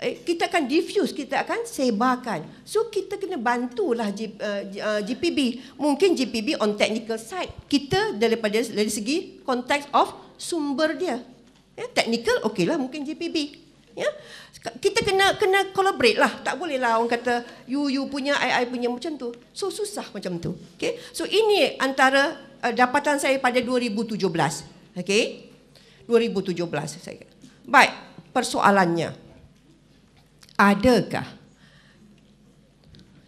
Eh, kita akan diffuse, kita akan sebarkan. So kita kena bantulah G, uh, eh, GPB. Eh, mungkin GPB on technical side. Kita daripada dari segi context of sumber dia. Ya, technical okay lah mungkin GPB. Ya. Kita kena kena collaborate lah. Tak boleh lah orang kata you you punya ai punya macam tu. So susah macam tu. Okay. So ini antara uh, dapatan saya pada 2017. Okay. 2017 saya. Baik, persoalannya adakah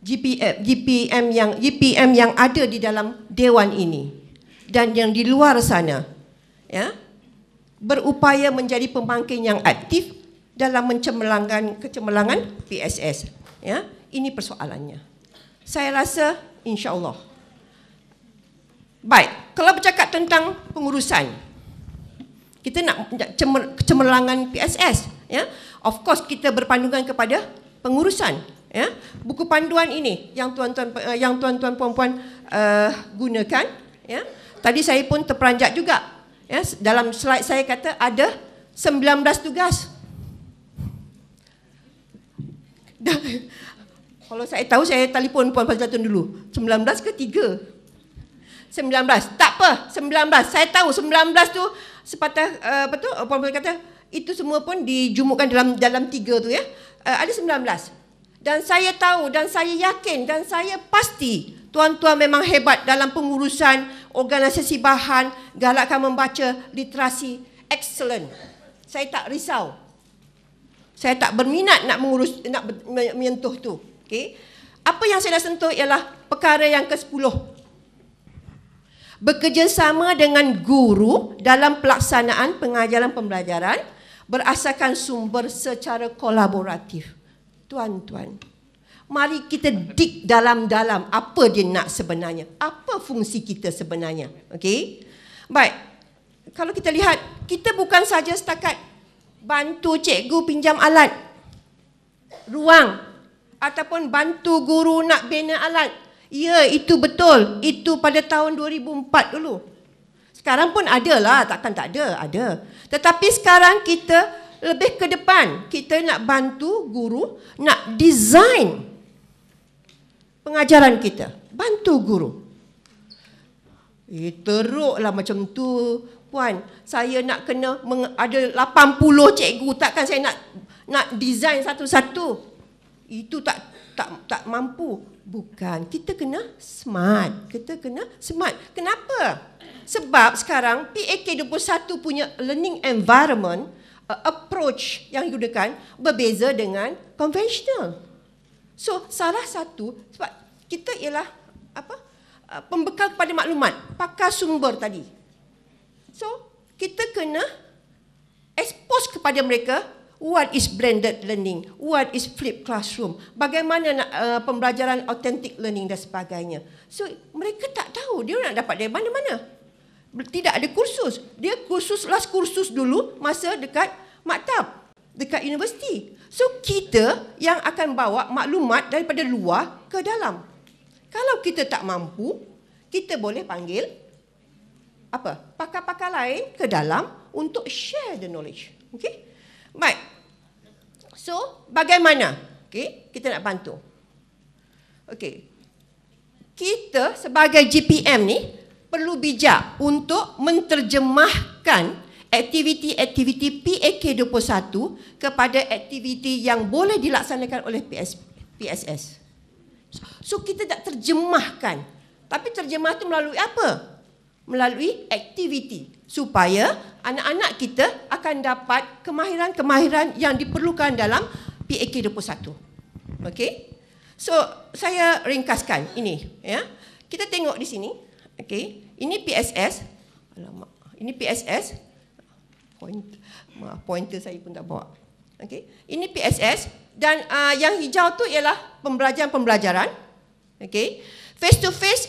GPM, GPM yang GPM yang ada di dalam dewan ini dan yang di luar sana ya berupaya menjadi pembangkit yang aktif dalam mencemerlangkan kecemerlangan PSS ya ini persoalannya saya rasa insyaallah baik kalau bercakap tentang pengurusan kita nak cemerlangan PSS ya of course kita berpandukan kepada pengurusan ya buku panduan ini yang tuan-tuan eh, yang tuan-tuan puan-puan uh, gunakan ya tadi saya pun terperanjat juga ya dalam slide saya kata ada 19 tugas kalau saya tahu saya telefon puan Fazlatun Zatun dulu 19 ke 3 19 tak apa 19 saya tahu 19 tu sepatah uh, apa tu puan-puan kata itu semua pun dijumukkan dalam dalam tiga tu ya. Uh, ada belas Dan saya tahu dan saya yakin dan saya pasti tuan-tuan memang hebat dalam pengurusan organisasi bahan, galakkan membaca literasi excellent. Saya tak risau. Saya tak berminat nak mengurus nak menyentuh tu. Okey. Apa yang saya nak sentuh ialah perkara yang ke-10. Bekerjasama dengan guru dalam pelaksanaan pengajaran pembelajaran berasaskan sumber secara kolaboratif. Tuan-tuan, mari kita dig dalam-dalam apa dia nak sebenarnya. Apa fungsi kita sebenarnya? okay? Baik. Kalau kita lihat, kita bukan saja setakat bantu cikgu pinjam alat ruang ataupun bantu guru nak bina alat. Ya, itu betul. Itu pada tahun 2004 dulu. Sekarang pun ada lah, takkan tak ada, ada. Tetapi sekarang kita lebih ke depan, kita nak bantu guru nak design pengajaran kita. Bantu guru. Eh, lah macam tu. Puan, saya nak kena ada 80 cikgu, takkan saya nak nak design satu-satu. Itu tak tak tak mampu. Bukan, kita kena smart. Kita kena smart. Kenapa? Kenapa? Sebab sekarang PAK 21 punya learning environment uh, approach yang digunakan berbeza dengan conventional. So salah satu sebab kita ialah apa? Uh, pembekal kepada maklumat, pakar sumber tadi. So kita kena expose kepada mereka what is blended learning, what is flipped classroom, bagaimana nak, uh, pembelajaran authentic learning dan sebagainya. So mereka tak tahu dia nak dapat dari mana-mana tidak ada kursus. Dia kursus last kursus dulu masa dekat maktab, dekat universiti. So kita yang akan bawa maklumat daripada luar ke dalam. Kalau kita tak mampu, kita boleh panggil apa? Pakar-pakar lain ke dalam untuk share the knowledge. Okay? Baik. So, bagaimana? Okay, kita nak bantu. Okay. Kita sebagai GPM ni, perlu bijak untuk menterjemahkan aktiviti-aktiviti PAK 21 kepada aktiviti yang boleh dilaksanakan oleh PS, PSS. So kita tak terjemahkan. Tapi terjemah tu melalui apa? Melalui aktiviti supaya anak-anak kita akan dapat kemahiran-kemahiran yang diperlukan dalam PAK 21. Okey? So saya ringkaskan ini, ya. Kita tengok di sini. Okey. Ini PSS. Alamak. Ini PSS. Point. Maaf, pointer saya pun tak bawa. Okey. Ini PSS dan uh, yang hijau tu ialah pembelajaran-pembelajaran. Okey. Face to face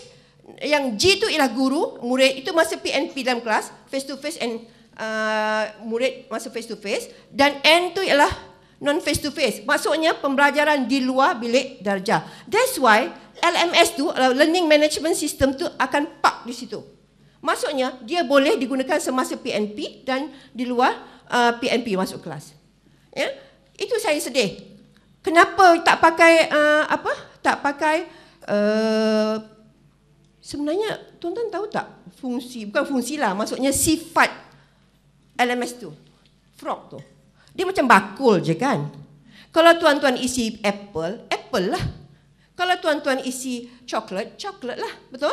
yang G tu ialah guru, murid itu masa PNP dalam kelas, face to face and uh, murid masa face to face dan N tu ialah non face to face. Maksudnya pembelajaran di luar bilik darjah. That's why LMS tu, uh, learning management system tu akan park di situ. Maksudnya dia boleh digunakan semasa PNP dan di luar uh, PNP masuk kelas. Ya? Itu saya sedih. Kenapa tak pakai uh, apa? Tak pakai uh, sebenarnya tuan-tuan tahu tak fungsi bukan fungsi lah maksudnya sifat LMS tu frog tu dia macam bakul je kan kalau tuan-tuan isi apple apple lah kalau tuan-tuan isi coklat, coklat lah, betul?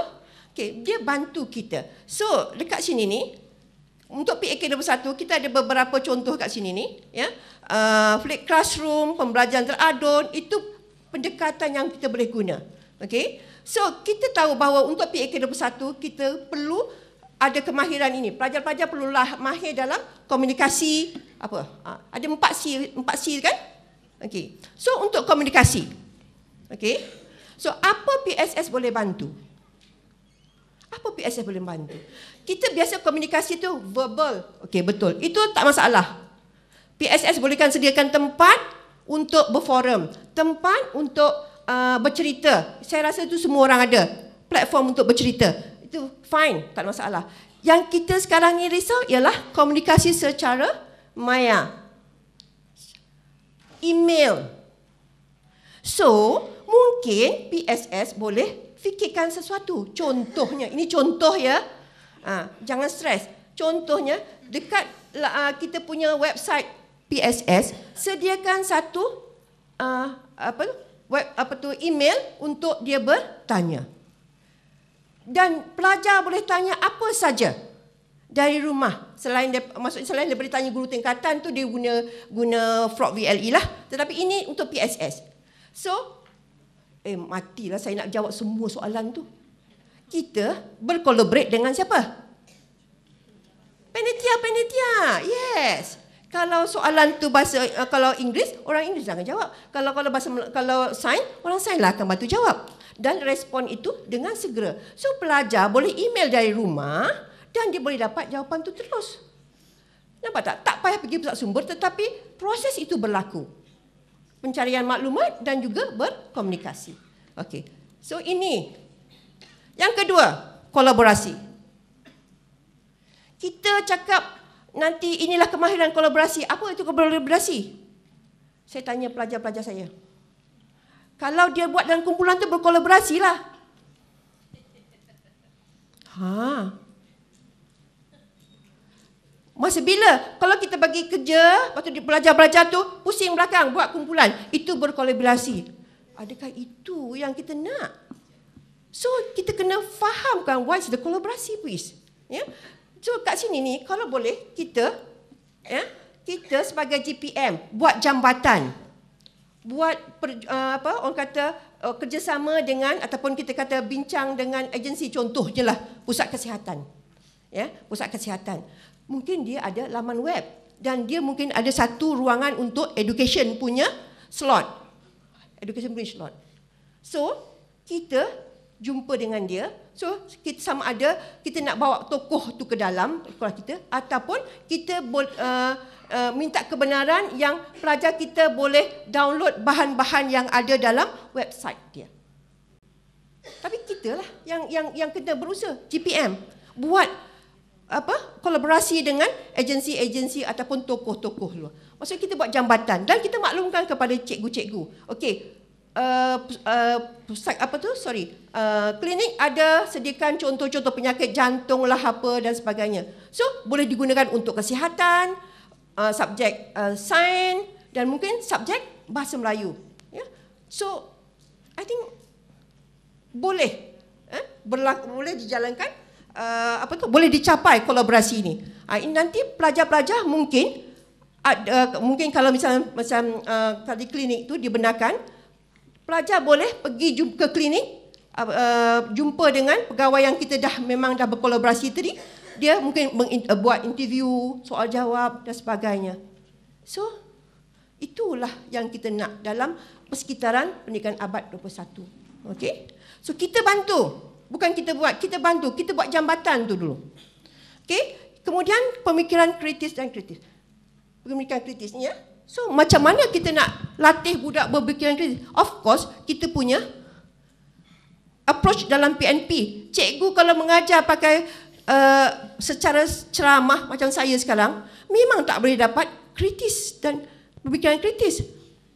Okay, dia bantu kita. So, dekat sini ni, untuk PAK 21, kita ada beberapa contoh kat sini ni. Ya? Uh, ah, flip classroom, pembelajaran teradun, itu pendekatan yang kita boleh guna. Okay? So, kita tahu bahawa untuk PAK 21, kita perlu ada kemahiran ini. Pelajar-pelajar perlulah mahir dalam komunikasi. Apa? Uh, ada empat C, empat C kan? Okay. So, untuk Komunikasi. Okay? So apa PSS boleh bantu? Apa PSS boleh bantu? Kita biasa komunikasi tu verbal. Okay, betul. Itu tak masalah. PSS bolehkan sediakan tempat untuk berforum. Tempat untuk uh, bercerita. Saya rasa itu semua orang ada. Platform untuk bercerita. Itu fine. Tak masalah. Yang kita sekarang ni risau ialah komunikasi secara maya. Email. So, mungkin PSS boleh fikirkan sesuatu. Contohnya, ini contoh ya. Ha, jangan stres. Contohnya, dekat uh, kita punya website PSS, sediakan satu uh, apa tu? web apa tu email untuk dia bertanya. Dan pelajar boleh tanya apa saja dari rumah selain dia, maksudnya selain dia tanya guru tingkatan tu dia guna guna Frog VLE lah tetapi ini untuk PSS. So Eh matilah saya nak jawab semua soalan tu. Kita berkolaborate dengan siapa? Panitia, panitia. Yes. Kalau soalan tu bahasa eh, kalau Inggeris, orang Inggeris akan jawab. Kalau kalau bahasa kalau sains, orang sains lah akan bantu jawab. Dan respon itu dengan segera. So pelajar boleh email dari rumah dan dia boleh dapat jawapan tu terus. Nampak tak? Tak payah pergi pusat sumber tetapi proses itu berlaku pencarian maklumat dan juga berkomunikasi. Okey. So ini yang kedua, kolaborasi. Kita cakap nanti inilah kemahiran kolaborasi. Apa itu kolaborasi? Saya tanya pelajar-pelajar saya. Kalau dia buat dalam kumpulan tu berkolaborasilah. Ha. Masa bila kalau kita bagi kerja, waktu dia belajar-belajar tu, pusing belakang buat kumpulan, itu berkolaborasi. Adakah itu yang kita nak? So kita kena fahamkan why is the kolaborasi please. Ya. Yeah? So kat sini ni kalau boleh kita ya, yeah, kita sebagai GPM buat jambatan. Buat per, uh, apa orang kata uh, kerjasama dengan ataupun kita kata bincang dengan agensi contoh lah pusat kesihatan. Ya, yeah? pusat kesihatan mungkin dia ada laman web dan dia mungkin ada satu ruangan untuk education punya slot. Education punya slot. So, kita jumpa dengan dia. So, kita sama ada kita nak bawa tokoh tu ke dalam sekolah kita ataupun kita uh, uh, minta kebenaran yang pelajar kita boleh download bahan-bahan yang ada dalam website dia. Tapi kita lah yang yang yang kena berusaha GPM buat apa kolaborasi dengan agensi-agensi ataupun tokoh-tokoh luar. Maksudnya kita buat jambatan dan kita maklumkan kepada cikgu-cikgu. Okey. Uh, uh, apa tu? Sorry. Uh, klinik ada sediakan contoh-contoh penyakit jantung lah apa dan sebagainya. So boleh digunakan untuk kesihatan, uh, subjek uh, sains dan mungkin subjek bahasa Melayu. Yeah. So I think boleh eh, berlaku, boleh dijalankan uh, apa tu boleh dicapai kolaborasi ini. Uh, ini nanti pelajar-pelajar mungkin ada uh, eh, mungkin kalau misalnya macam uh, eh, di klinik tu dibenarkan pelajar boleh pergi jumpa ke klinik uh, uh, jumpa dengan pegawai yang kita dah memang dah berkolaborasi tadi dia mungkin buat interview soal jawab dan sebagainya. So itulah yang kita nak dalam persekitaran pendidikan abad 21. Okey. So kita bantu bukan kita buat, kita bantu, kita buat jambatan tu dulu. Okey, kemudian pemikiran kritis dan kritis. Pemikiran kritisnya, so macam mana kita nak latih budak berpikiran kritis? Of course, kita punya approach dalam PNP. Cikgu kalau mengajar pakai uh, secara ceramah macam saya sekarang, memang tak boleh dapat kritis dan berpikiran kritis.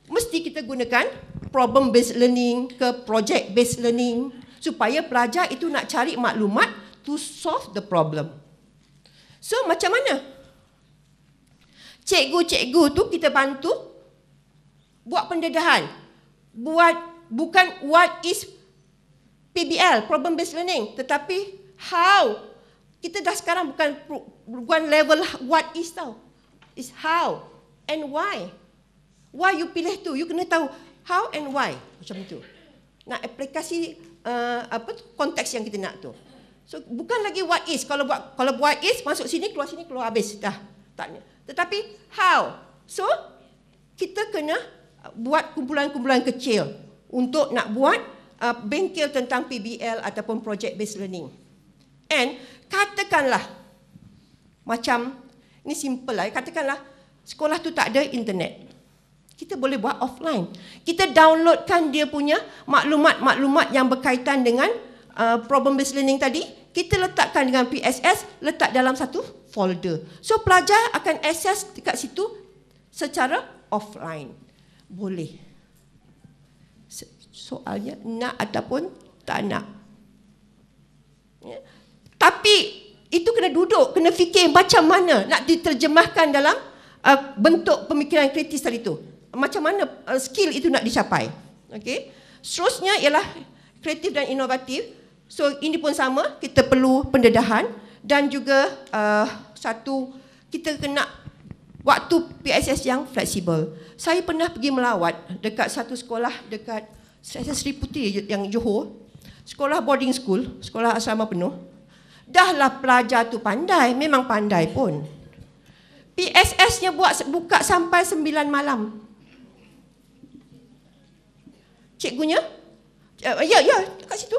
Mesti kita gunakan problem based learning ke project based learning supaya pelajar itu nak cari maklumat to solve the problem. So macam mana? Cikgu-cikgu tu kita bantu buat pendedahan. Buat bukan what is PBL, problem based learning, tetapi how. Kita dah sekarang bukan bukan level lah, what is tau. Is how and why. Why you pilih tu? You kena tahu how and why macam tu. Nak aplikasi uh, apa tu, konteks yang kita nak tu. So bukan lagi what is. Kalau buat kalau buat is masuk sini keluar sini keluar habis dah. Taknya. Tetapi how? So kita kena buat kumpulan-kumpulan kecil untuk nak buat uh, bengkel tentang PBL ataupun project based learning. And katakanlah macam ni simple lah eh. katakanlah sekolah tu tak ada internet. Kita boleh buat offline. Kita downloadkan dia punya maklumat-maklumat yang berkaitan dengan uh, problem based learning tadi. Kita letakkan dengan PSS, letak dalam satu folder. So pelajar akan access dekat situ secara offline. Boleh. Soalnya nak ataupun tak nak. Ya. Tapi itu kena duduk, kena fikir macam mana nak diterjemahkan dalam uh, bentuk pemikiran kritis tadi itu macam mana uh, skill itu nak dicapai. Okey. Seterusnya ialah kreatif dan inovatif. So ini pun sama, kita perlu pendedahan dan juga uh, satu kita kena waktu PSS yang fleksibel. Saya pernah pergi melawat dekat satu sekolah dekat saya Sri Putih yang Johor. Sekolah boarding school, sekolah asrama penuh. Dah lah pelajar tu pandai, memang pandai pun. PSS-nya buat buka sampai 9 malam cikgunya uh, ya ya dekat situ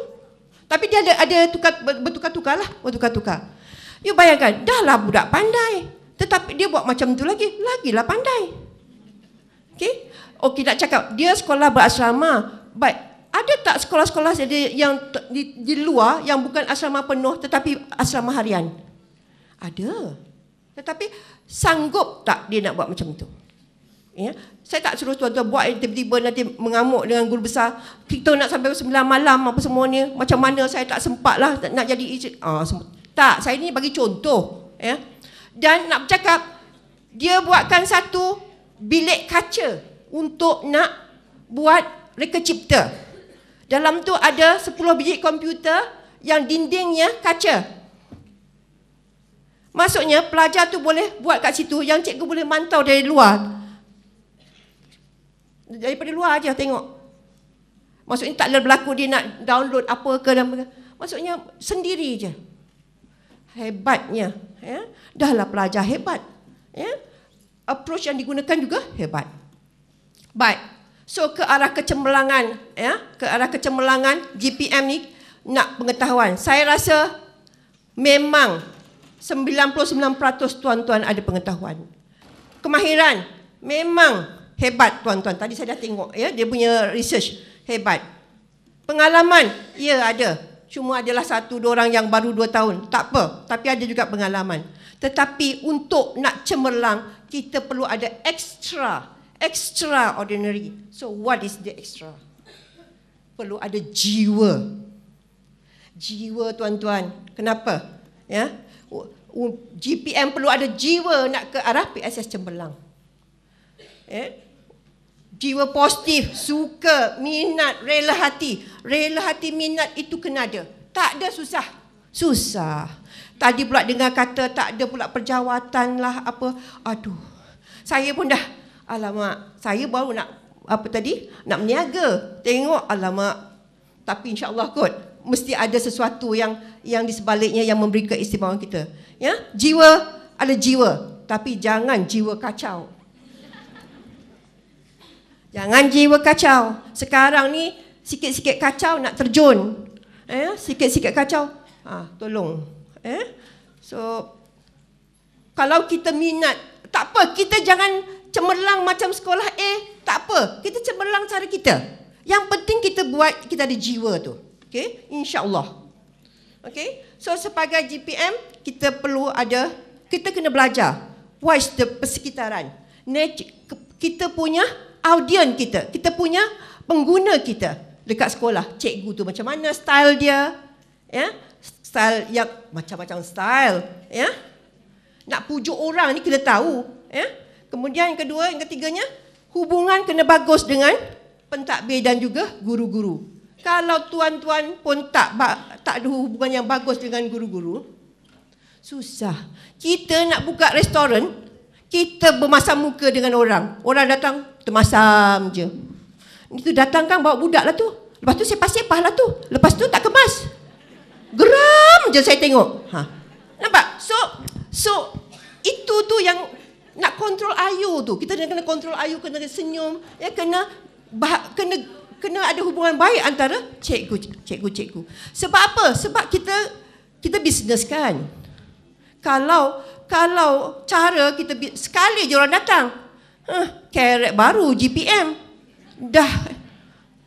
tapi dia ada ada tukar bertukar-tukar lah bertukar-tukar you bayangkan dah lah budak pandai tetapi dia buat macam tu lagi lagilah pandai Okay? okey nak cakap dia sekolah berasrama baik ada tak sekolah-sekolah yang di, di luar yang bukan asrama penuh tetapi asrama harian? Ada. Tetapi sanggup tak dia nak buat macam tu? Ya. Saya tak suruh tuan-tuan buat tiba-tiba nanti mengamuk dengan guru besar. Kita nak sampai sembilan malam apa semua ni. Macam mana saya tak sempat lah nak jadi isteri. Ah, tak, saya ni bagi contoh. Ya. Dan nak bercakap, dia buatkan satu bilik kaca untuk nak buat reka cipta. Dalam tu ada sepuluh biji komputer yang dindingnya kaca. Maksudnya pelajar tu boleh buat kat situ yang cikgu boleh mantau dari luar daripada luar aja tengok. Maksudnya tak ada berlaku dia nak download apa ke dan maksudnya sendiri aja Hebatnya, ya. Dahlah pelajar hebat. Ya. Approach yang digunakan juga hebat. Baik. So ke arah kecemerlangan, ya, ke arah kecemerlangan GPM ni nak pengetahuan. Saya rasa memang 99% tuan-tuan ada pengetahuan. Kemahiran memang hebat tuan-tuan tadi saya dah tengok ya dia punya research hebat pengalaman ya ada cuma adalah satu dua orang yang baru dua tahun tak apa tapi ada juga pengalaman tetapi untuk nak cemerlang kita perlu ada extra extra ordinary. so what is the extra perlu ada jiwa jiwa tuan-tuan kenapa ya GPM perlu ada jiwa nak ke arah PSS cemerlang eh jiwa positif, suka, minat, rela hati. Rela hati minat itu kena ada. Tak ada susah. Susah. Tadi pula dengar kata tak ada pula perjawatan lah apa. Aduh. Saya pun dah. Alamak. Saya baru nak apa tadi? Nak berniaga. Tengok. Alamak. Tapi insya Allah kot. Mesti ada sesuatu yang yang di sebaliknya yang memberi keistimewaan kita. Ya, Jiwa. Ada jiwa. Tapi jangan jiwa kacau. Jangan jiwa kacau. Sekarang ni sikit-sikit kacau nak terjun. Eh, sikit-sikit kacau. Ah, ha, tolong. Eh. So kalau kita minat, tak apa kita jangan cemerlang macam sekolah A, tak apa. Kita cemerlang cara kita. Yang penting kita buat kita ada jiwa tu. okay? insya-Allah. Okey. So sebagai GPM, kita perlu ada kita kena belajar watch the persekitaran. kita punya audien kita, kita punya pengguna kita dekat sekolah. Cikgu tu macam mana style dia? Ya? Style yang macam-macam style, ya? Nak pujuk orang ni kena tahu, ya? Kemudian yang kedua, yang ketiganya, hubungan kena bagus dengan pentadbir dan juga guru-guru. Kalau tuan-tuan pun tak tak ada hubungan yang bagus dengan guru-guru, susah. Kita nak buka restoran, kita bermasam muka dengan orang. Orang datang, termasam je. Itu datang kan bawa budak lah tu. Lepas tu sepah-sepah lah tu. Lepas tu tak kemas. Geram je saya tengok. Ha. Nampak? So, so itu tu yang nak kontrol ayu tu. Kita kena kontrol ayu, kena senyum. Ya, kena bah, kena kena ada hubungan baik antara cikgu cikgu cikgu. Sebab apa? Sebab kita kita bisnes kan. Kalau kalau cara kita sekali je orang datang huh, keret baru GPM dah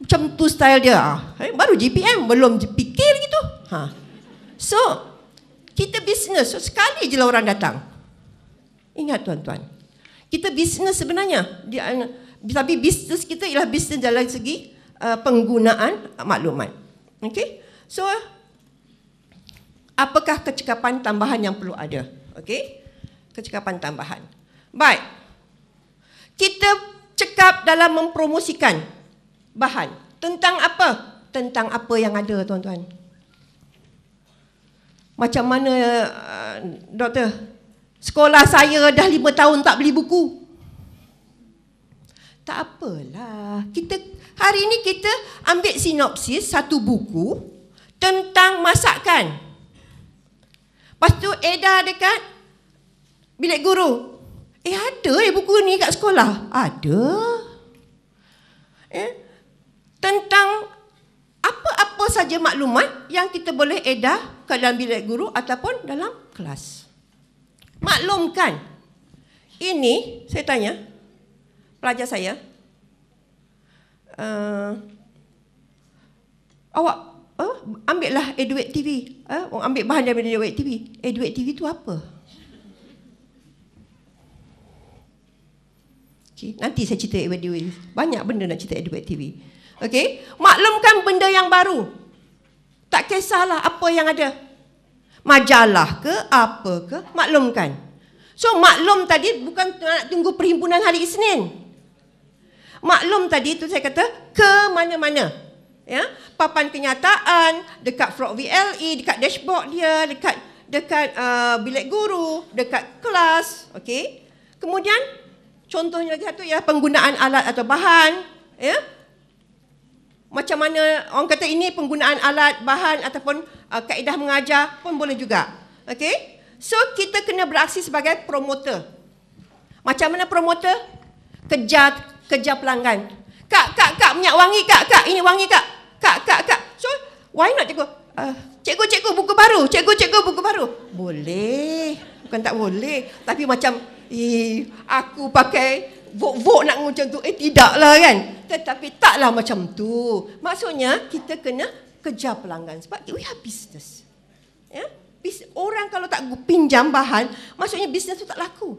macam tu style dia ah, eh, baru GPM belum fikir gitu ha. so kita bisnes so, sekali je lah orang datang ingat tuan-tuan kita bisnes sebenarnya dia, eh, tapi bisnes kita ialah bisnes dalam segi uh, penggunaan maklumat okay? so apakah kecekapan tambahan yang perlu ada Okey? Kecekapan tambahan. Baik. Kita cekap dalam mempromosikan bahan. Tentang apa? Tentang apa yang ada, tuan-tuan. Macam mana, uh, doktor? Sekolah saya dah lima tahun tak beli buku. Tak apalah. Kita hari ini kita ambil sinopsis satu buku tentang masakan. Lepas tu Ada dekat bilik guru. Eh ada eh buku ni kat sekolah? Ada. Eh? Tentang apa-apa saja maklumat yang kita boleh edah ke dalam bilik guru ataupun dalam kelas. Maklumkan. Ini saya tanya pelajar saya. Uh, awak Ha? Ambil lah Edward TV. Eh, ha? oh, ambil bahan daripada Edward TV. Edward TV tu apa? Okay, nanti saya cerita Edward TV. Banyak benda nak cerita Edward TV. Okay, maklumkan benda yang baru. Tak kisahlah apa yang ada. Majalah ke apa ke, maklumkan. So maklum tadi bukan nak tunggu perhimpunan hari Isnin. Maklum tadi tu saya kata ke mana-mana ya papan kenyataan dekat Frog VLE dekat dashboard dia dekat dekat uh, bilik guru dekat kelas okey kemudian contohnya lagi satu ialah penggunaan alat atau bahan ya macam mana orang kata ini penggunaan alat bahan ataupun uh, kaedah mengajar pun boleh juga okey so kita kena beraksi sebagai promoter macam mana promoter kejar kejar pelanggan kak, kak, kak, minyak wangi kak, kak, ini wangi kak, kak, kak, kak. So, why not cikgu? Uh, cikgu, cikgu, buku baru, cikgu, cikgu, buku baru. Boleh, bukan tak boleh. Tapi macam, eh, aku pakai vok-vok nak macam tu. Eh, tidaklah kan. Tetapi taklah macam tu. Maksudnya, kita kena kejar pelanggan. Sebab we have business. Ya? Yeah? Orang kalau tak pinjam bahan, maksudnya bisnes tu tak laku.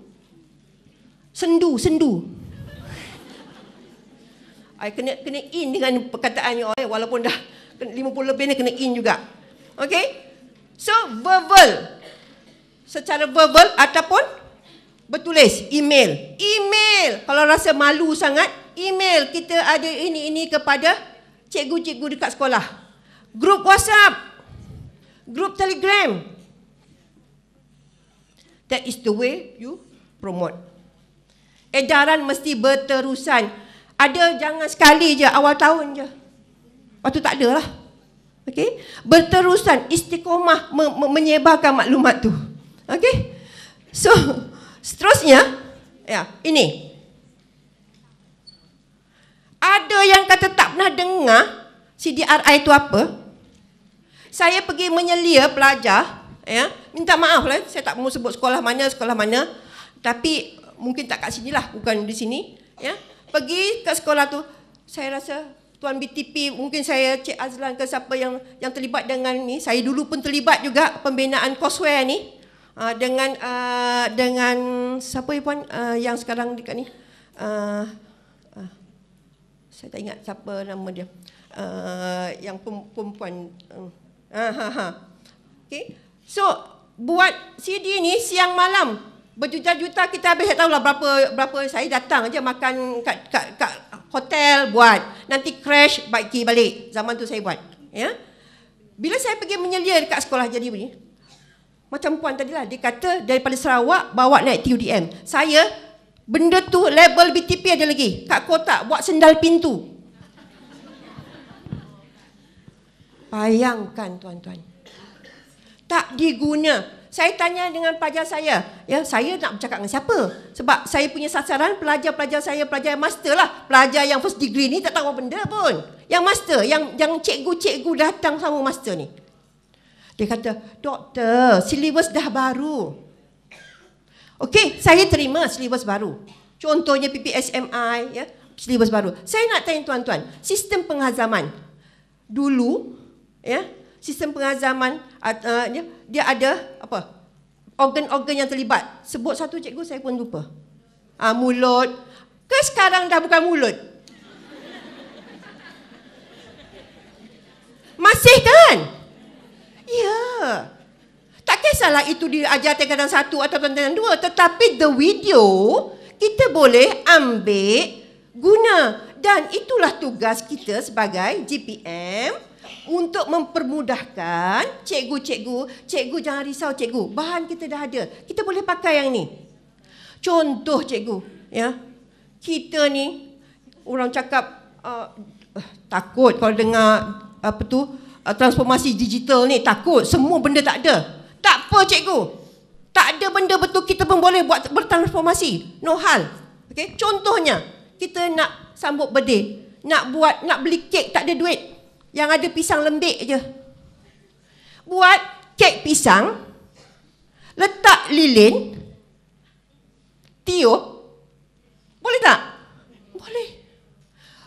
Sendu, sendu. I kena kena in dengan perkataan you all walaupun dah 50 lebih ni kena in juga. Okay? So, verbal. Secara verbal ataupun bertulis. Email. Email. Kalau rasa malu sangat, email. Kita ada ini-ini kepada cikgu-cikgu dekat sekolah. Grup WhatsApp. Grup Telegram. That is the way you promote. Edaran mesti berterusan. Berterusan. Ada jangan sekali je awal tahun je. Waktu tak ada lah. Okey. Berterusan istiqomah me- me- menyebarkan maklumat tu. Okey. So seterusnya ya, ini. Ada yang kata tak pernah dengar CDRI itu apa? Saya pergi menyelia pelajar ya, minta maaf lah saya tak mau sebut sekolah mana sekolah mana tapi mungkin tak kat sinilah bukan di sini ya pergi ke sekolah tu saya rasa tuan BTP mungkin saya Cik Azlan ke siapa yang yang terlibat dengan ni saya dulu pun terlibat juga pembinaan kosway ni ah, dengan ah, dengan siapa ya puan ah, yang sekarang dekat ni saya tak ingat siapa nama dia yang perempuan hmm. ha ha ha okey so buat CD ni siang malam Berjuta-juta kita habis tak tahulah berapa berapa saya datang aja makan kat, kat, kat hotel buat. Nanti crash bike key balik. Zaman tu saya buat. Ya. Bila saya pergi menyelia dekat sekolah jadi ni. Macam puan tadi lah. Dia kata daripada Sarawak bawa naik TUDM. Saya benda tu label BTP ada lagi. Kat kotak buat sendal pintu. Bayangkan tuan-tuan. Tak diguna saya tanya dengan pelajar saya, ya saya nak bercakap dengan siapa? Sebab saya punya sasaran pelajar-pelajar saya, pelajar master lah. Pelajar yang first degree ni tak tahu apa benda pun. Yang master, yang yang cikgu-cikgu datang sama master ni. Dia kata, doktor, silibus dah baru. Okey, saya terima silibus baru. Contohnya PPSMI, ya, silibus baru. Saya nak tanya tuan-tuan, sistem penghazaman. Dulu, ya, sistem pengazaman uh, eh, dia, ya, dia ada apa organ-organ yang terlibat sebut satu cikgu saya pun lupa uh, mulut ke sekarang dah bukan mulut masih kan ya tak kisahlah itu diajar tingkatan satu atau tingkatan dua tetapi the video kita boleh ambil guna dan itulah tugas kita sebagai GPM untuk mempermudahkan cikgu cikgu cikgu jangan risau cikgu bahan kita dah ada kita boleh pakai yang ni contoh cikgu ya kita ni orang cakap uh, eh, takut kalau dengar apa tu uh, transformasi digital ni takut semua benda tak ada tak apa cikgu tak ada benda betul kita pun boleh buat bertransformasi no hal Okay, contohnya kita nak sambut birthday nak buat nak beli kek tak ada duit yang ada pisang lembik je. Buat kek pisang, letak lilin, tio, boleh tak? Boleh.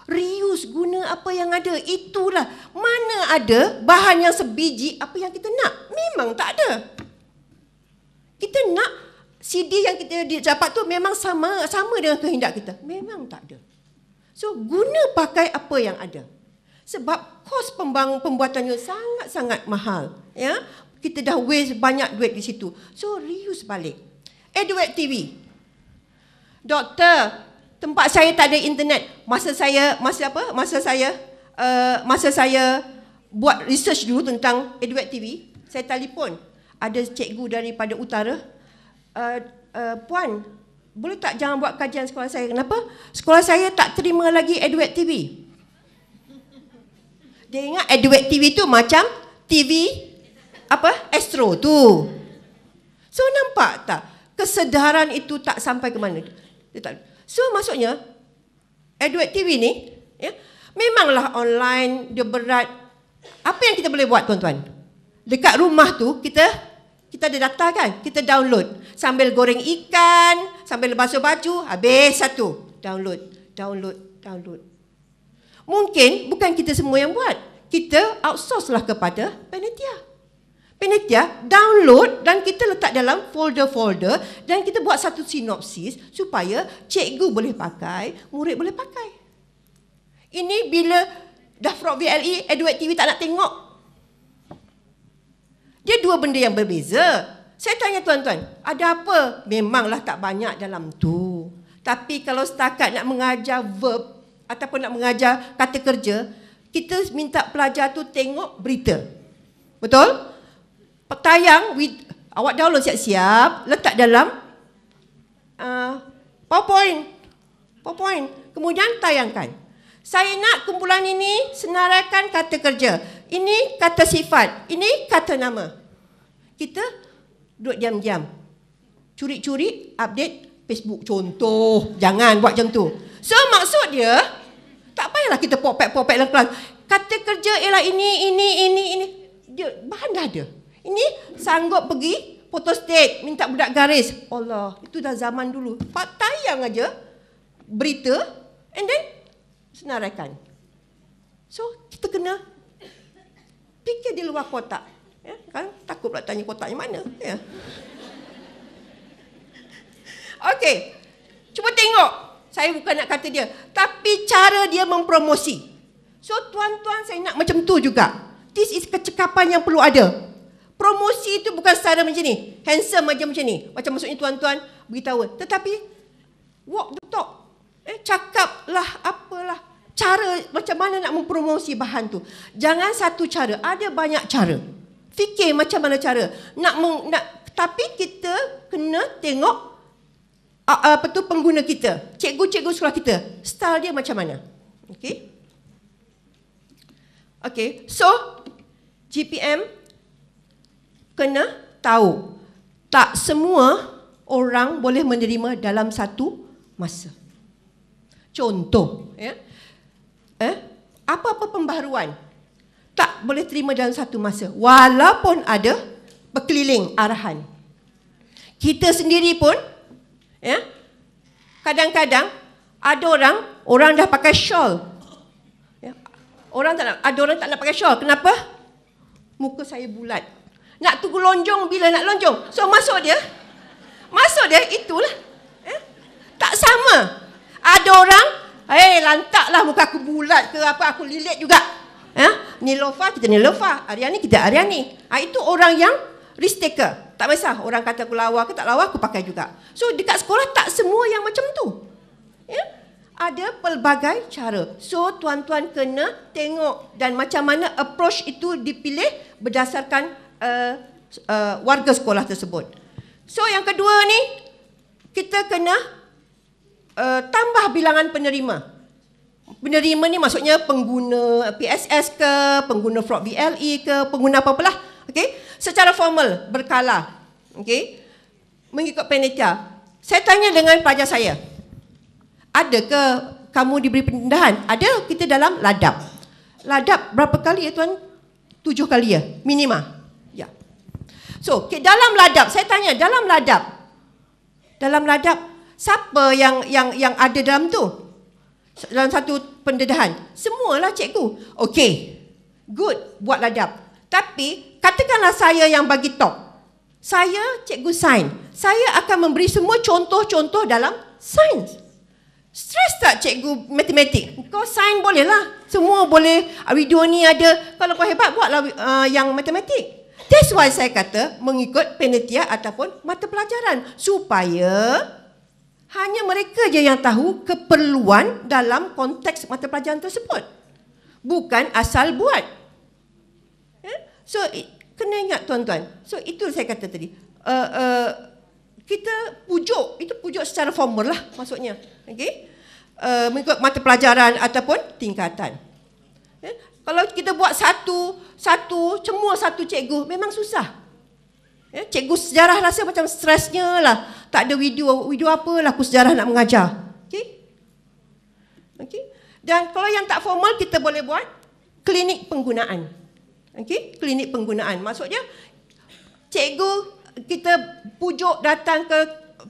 Rius guna apa yang ada, itulah. Mana ada bahan yang sebiji apa yang kita nak? Memang tak ada. Kita nak CD yang kita dapat tu memang sama sama dengan kehendak kita. Memang tak ada. So guna pakai apa yang ada. Sebab kos pembang pembuatannya sangat-sangat mahal. Ya, kita dah waste banyak duit di situ. So reuse balik. Edward TV. Doktor, tempat saya tak ada internet. Masa saya masa apa? Masa saya uh, masa saya buat research dulu tentang Edward TV, saya telefon ada cikgu daripada utara. Uh, uh, puan, boleh tak jangan buat kajian sekolah saya? Kenapa? Sekolah saya tak terima lagi Edward TV. Dia ingat Edward TV tu macam TV apa Astro tu. So nampak tak kesedaran itu tak sampai ke mana? So maksudnya Edward TV ni ya memanglah online dia berat. Apa yang kita boleh buat tuan-tuan? Dekat rumah tu kita kita ada data kan? Kita download sambil goreng ikan, sambil basuh baju, habis satu download, download, download. Mungkin bukan kita semua yang buat. Kita outsource lah kepada panitia. Panitia download dan kita letak dalam folder-folder dan kita buat satu sinopsis supaya cikgu boleh pakai, murid boleh pakai. Ini bila dah frog VLE, Edward TV tak nak tengok. Dia dua benda yang berbeza. Saya tanya tuan-tuan, ada apa? Memanglah tak banyak dalam tu. Tapi kalau setakat nak mengajar verb, ataupun nak mengajar kata kerja, kita minta pelajar tu tengok berita. Betul? Tayang, with, awak download siap-siap, letak dalam uh, PowerPoint. PowerPoint. Kemudian tayangkan. Saya nak kumpulan ini senaraikan kata kerja. Ini kata sifat. Ini kata nama. Kita duduk diam-diam. Curi-curi update Facebook contoh. Jangan buat macam tu. So maksud dia tak payahlah kita popek-popek dalam kelas. Kata kerja ialah ini, ini, ini, ini. Dia, bahan dah ada. Ini sanggup pergi foto state, minta budak garis. Allah, itu dah zaman dulu. Pak tayang aja berita and then senaraikan. So, kita kena fikir di luar kotak. Ya, kan? Takut pula tanya kotaknya mana. Ya. Okay, cuba tengok saya bukan nak kata dia, tapi cara dia mempromosi. So tuan-tuan saya nak macam tu juga. This is kecekapan yang perlu ada. Promosi itu bukan secara macam ni. Handsome macam macam ni. Macam maksudnya tuan-tuan beritahu. Tetapi walk the talk. Eh, cakaplah apalah. Cara macam mana nak mempromosi bahan tu. Jangan satu cara. Ada banyak cara. Fikir macam mana cara. Nak, meng, nak tapi kita kena tengok apa tu pengguna kita, cikgu-cikgu sekolah kita, style dia macam mana? Okey. Okey, so GPM kena tahu tak semua orang boleh menerima dalam satu masa. Contoh, ya. Eh, apa-apa pembaharuan tak boleh terima dalam satu masa walaupun ada berkeliling arahan. Kita sendiri pun Ya? Kadang-kadang ada orang, orang dah pakai shawl. Ya? Orang tak nak, ada orang tak nak pakai shawl. Kenapa? Muka saya bulat. Nak tunggu lonjong bila nak lonjong. So masuk dia. Masuk dia itulah. Ya? Tak sama. Ada orang, eh lantaklah muka aku bulat ke apa aku lilit juga. Ya? ni Nilofa kita ni Nilofa. Ariani kita Ariani. Ha, itu orang yang risk taker tak kisah orang kata aku lawa ke tak lawa aku pakai juga. So dekat sekolah tak semua yang macam tu. Ya? Ada pelbagai cara. So tuan-tuan kena tengok dan macam mana approach itu dipilih berdasarkan uh, uh, warga sekolah tersebut. So yang kedua ni kita kena uh, tambah bilangan penerima. Penerima ni maksudnya pengguna PSS ke, pengguna fraud BLE ke, pengguna apa-apalah Okey, secara formal berkala. Okey. Mengikut penitia. Saya tanya dengan pelajar saya. Ada ke kamu diberi pendahan? Ada kita dalam ladap. Ladap berapa kali ya tuan? Tujuh kali ya, minima. Ya. So, okay, dalam ladap, saya tanya dalam ladap. Dalam ladap siapa yang yang yang ada dalam tu? Dalam satu pendedahan. Semualah cikgu. Okey. Good buat ladap. Tapi Katakanlah saya yang bagi talk. Saya cikgu sains. Saya akan memberi semua contoh-contoh dalam sains. Stres tak cikgu matematik? Kau sains bolehlah. Semua boleh. Ah, video ni ada. Kalau kau hebat buatlah uh, yang matematik. That's why saya kata mengikut penitia ataupun mata pelajaran. Supaya hanya mereka je yang tahu keperluan dalam konteks mata pelajaran tersebut. Bukan asal buat. Eh? So kena ingat tuan-tuan. So itu saya kata tadi. Uh, uh, kita pujuk, itu pujuk secara formal lah maksudnya. Okay? Uh, mengikut mata pelajaran ataupun tingkatan. Okay? Ya? Kalau kita buat satu, satu, semua satu cikgu, memang susah. Ya, cikgu sejarah rasa macam stresnya lah. Tak ada video, video apa lah aku sejarah nak mengajar. Okay? Okay? Dan kalau yang tak formal, kita boleh buat klinik penggunaan. Okey, klinik penggunaan. Maksudnya cikgu kita pujuk datang ke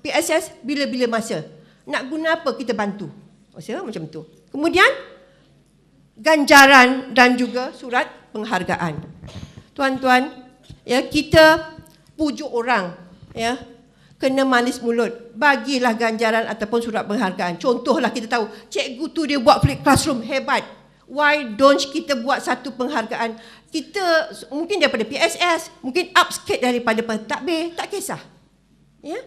PSS bila-bila masa. Nak guna apa kita bantu. Maksudnya oh, macam tu. Kemudian ganjaran dan juga surat penghargaan. Tuan-tuan, ya kita pujuk orang, ya. Kena manis mulut. Bagilah ganjaran ataupun surat penghargaan. Contohlah kita tahu cikgu tu dia buat flip classroom hebat. Why don't kita buat satu penghargaan kita mungkin daripada PSS, mungkin up sikit daripada pentadbir, tak kisah. Ya?